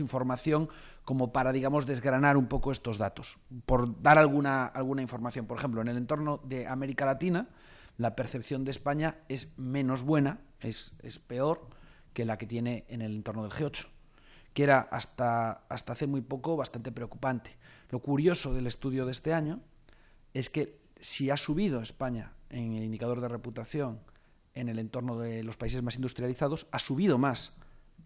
información como para, digamos, desgranar un poco estos datos, por dar alguna, alguna información. Por ejemplo, en el entorno de América Latina, la percepción de España es menos buena, es, peor que la que tiene en el entorno del G8 que era hasta, hasta hace muy poco bastante preocupante. Lo curioso del estudio de este año es que si ha subido España en el indicador de reputación en el entorno de los países más industrializados, ha subido más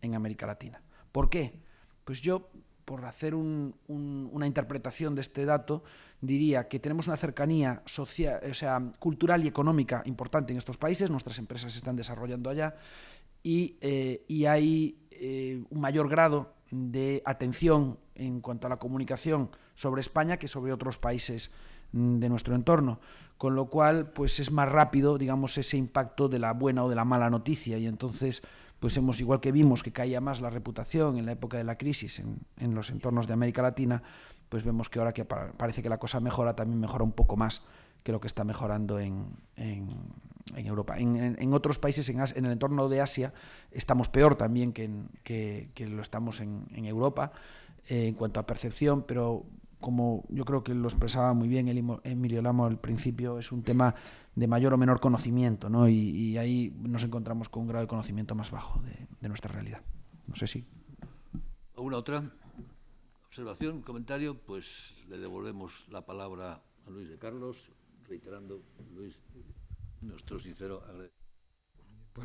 en América Latina. ¿Por qué? Pues yo, por hacer una interpretación de este dato, diría que tenemos una cercanía social, o sea, cultural y económica importante en estos países, nuestras empresas se están desarrollando allá y, eh, hay eh, un mayor grado de atención en cuanto a la comunicación sobre España que sobre otros países Mm, de nuestro entorno, con lo cual pues es más rápido, digamos, ese impacto de la buena o de la mala noticia y entonces pues hemos, igual que vimos que caía más la reputación en la época de la crisis en, los entornos de América Latina, pues vemos que ahora que parece que la cosa mejora, también mejora un poco más que lo que está mejorando en, Europa. En, otros países, en, el entorno de Asia, estamos peor también que, que, lo estamos en, Europa eh, en cuanto a percepción, pero como yo creo que lo expresaba muy bien Emilio Lamo al principio, es un tema de mayor o menor conocimiento, ¿no? Y, ahí nos encontramos con un grado de conocimiento más bajo de, nuestra realidad. No sé si. ¿Alguna otra observación, comentario? Pues le devolvemos la palabra a Luis de Carlos, reiterando, Luis, nuestro sincero agradecimiento.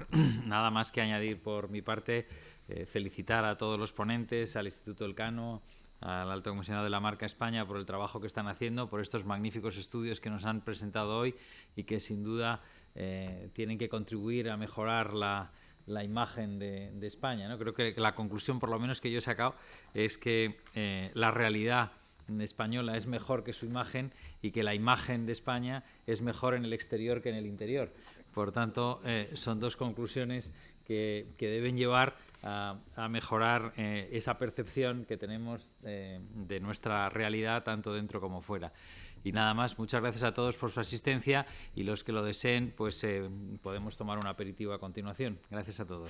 [CLEARS THROAT] nada más que añadir por mi parte, eh, felicitar a todos los ponentes, al Instituto Elcano, al alto comisionado de la marca España por el trabajo que están haciendo, por estos magníficos estudios que nos han presentado hoy y que sin duda eh, tienen que contribuir a mejorar la, la imagen de, España. ¿no? Creo que la conclusión, por lo menos que yo he sacado, es que eh, la realidad española es mejor que su imagen y que la imagen de España es mejor en el exterior que en el interior. Por tanto, eh, son dos conclusiones que, que deben llevar a, mejorar eh, esa percepción que tenemos eh, de nuestra realidad, tanto dentro como fuera. Y nada más, muchas gracias a todos por su asistencia y los que lo deseen, pues eh, podemos tomar un aperitivo a continuación. Gracias a todos.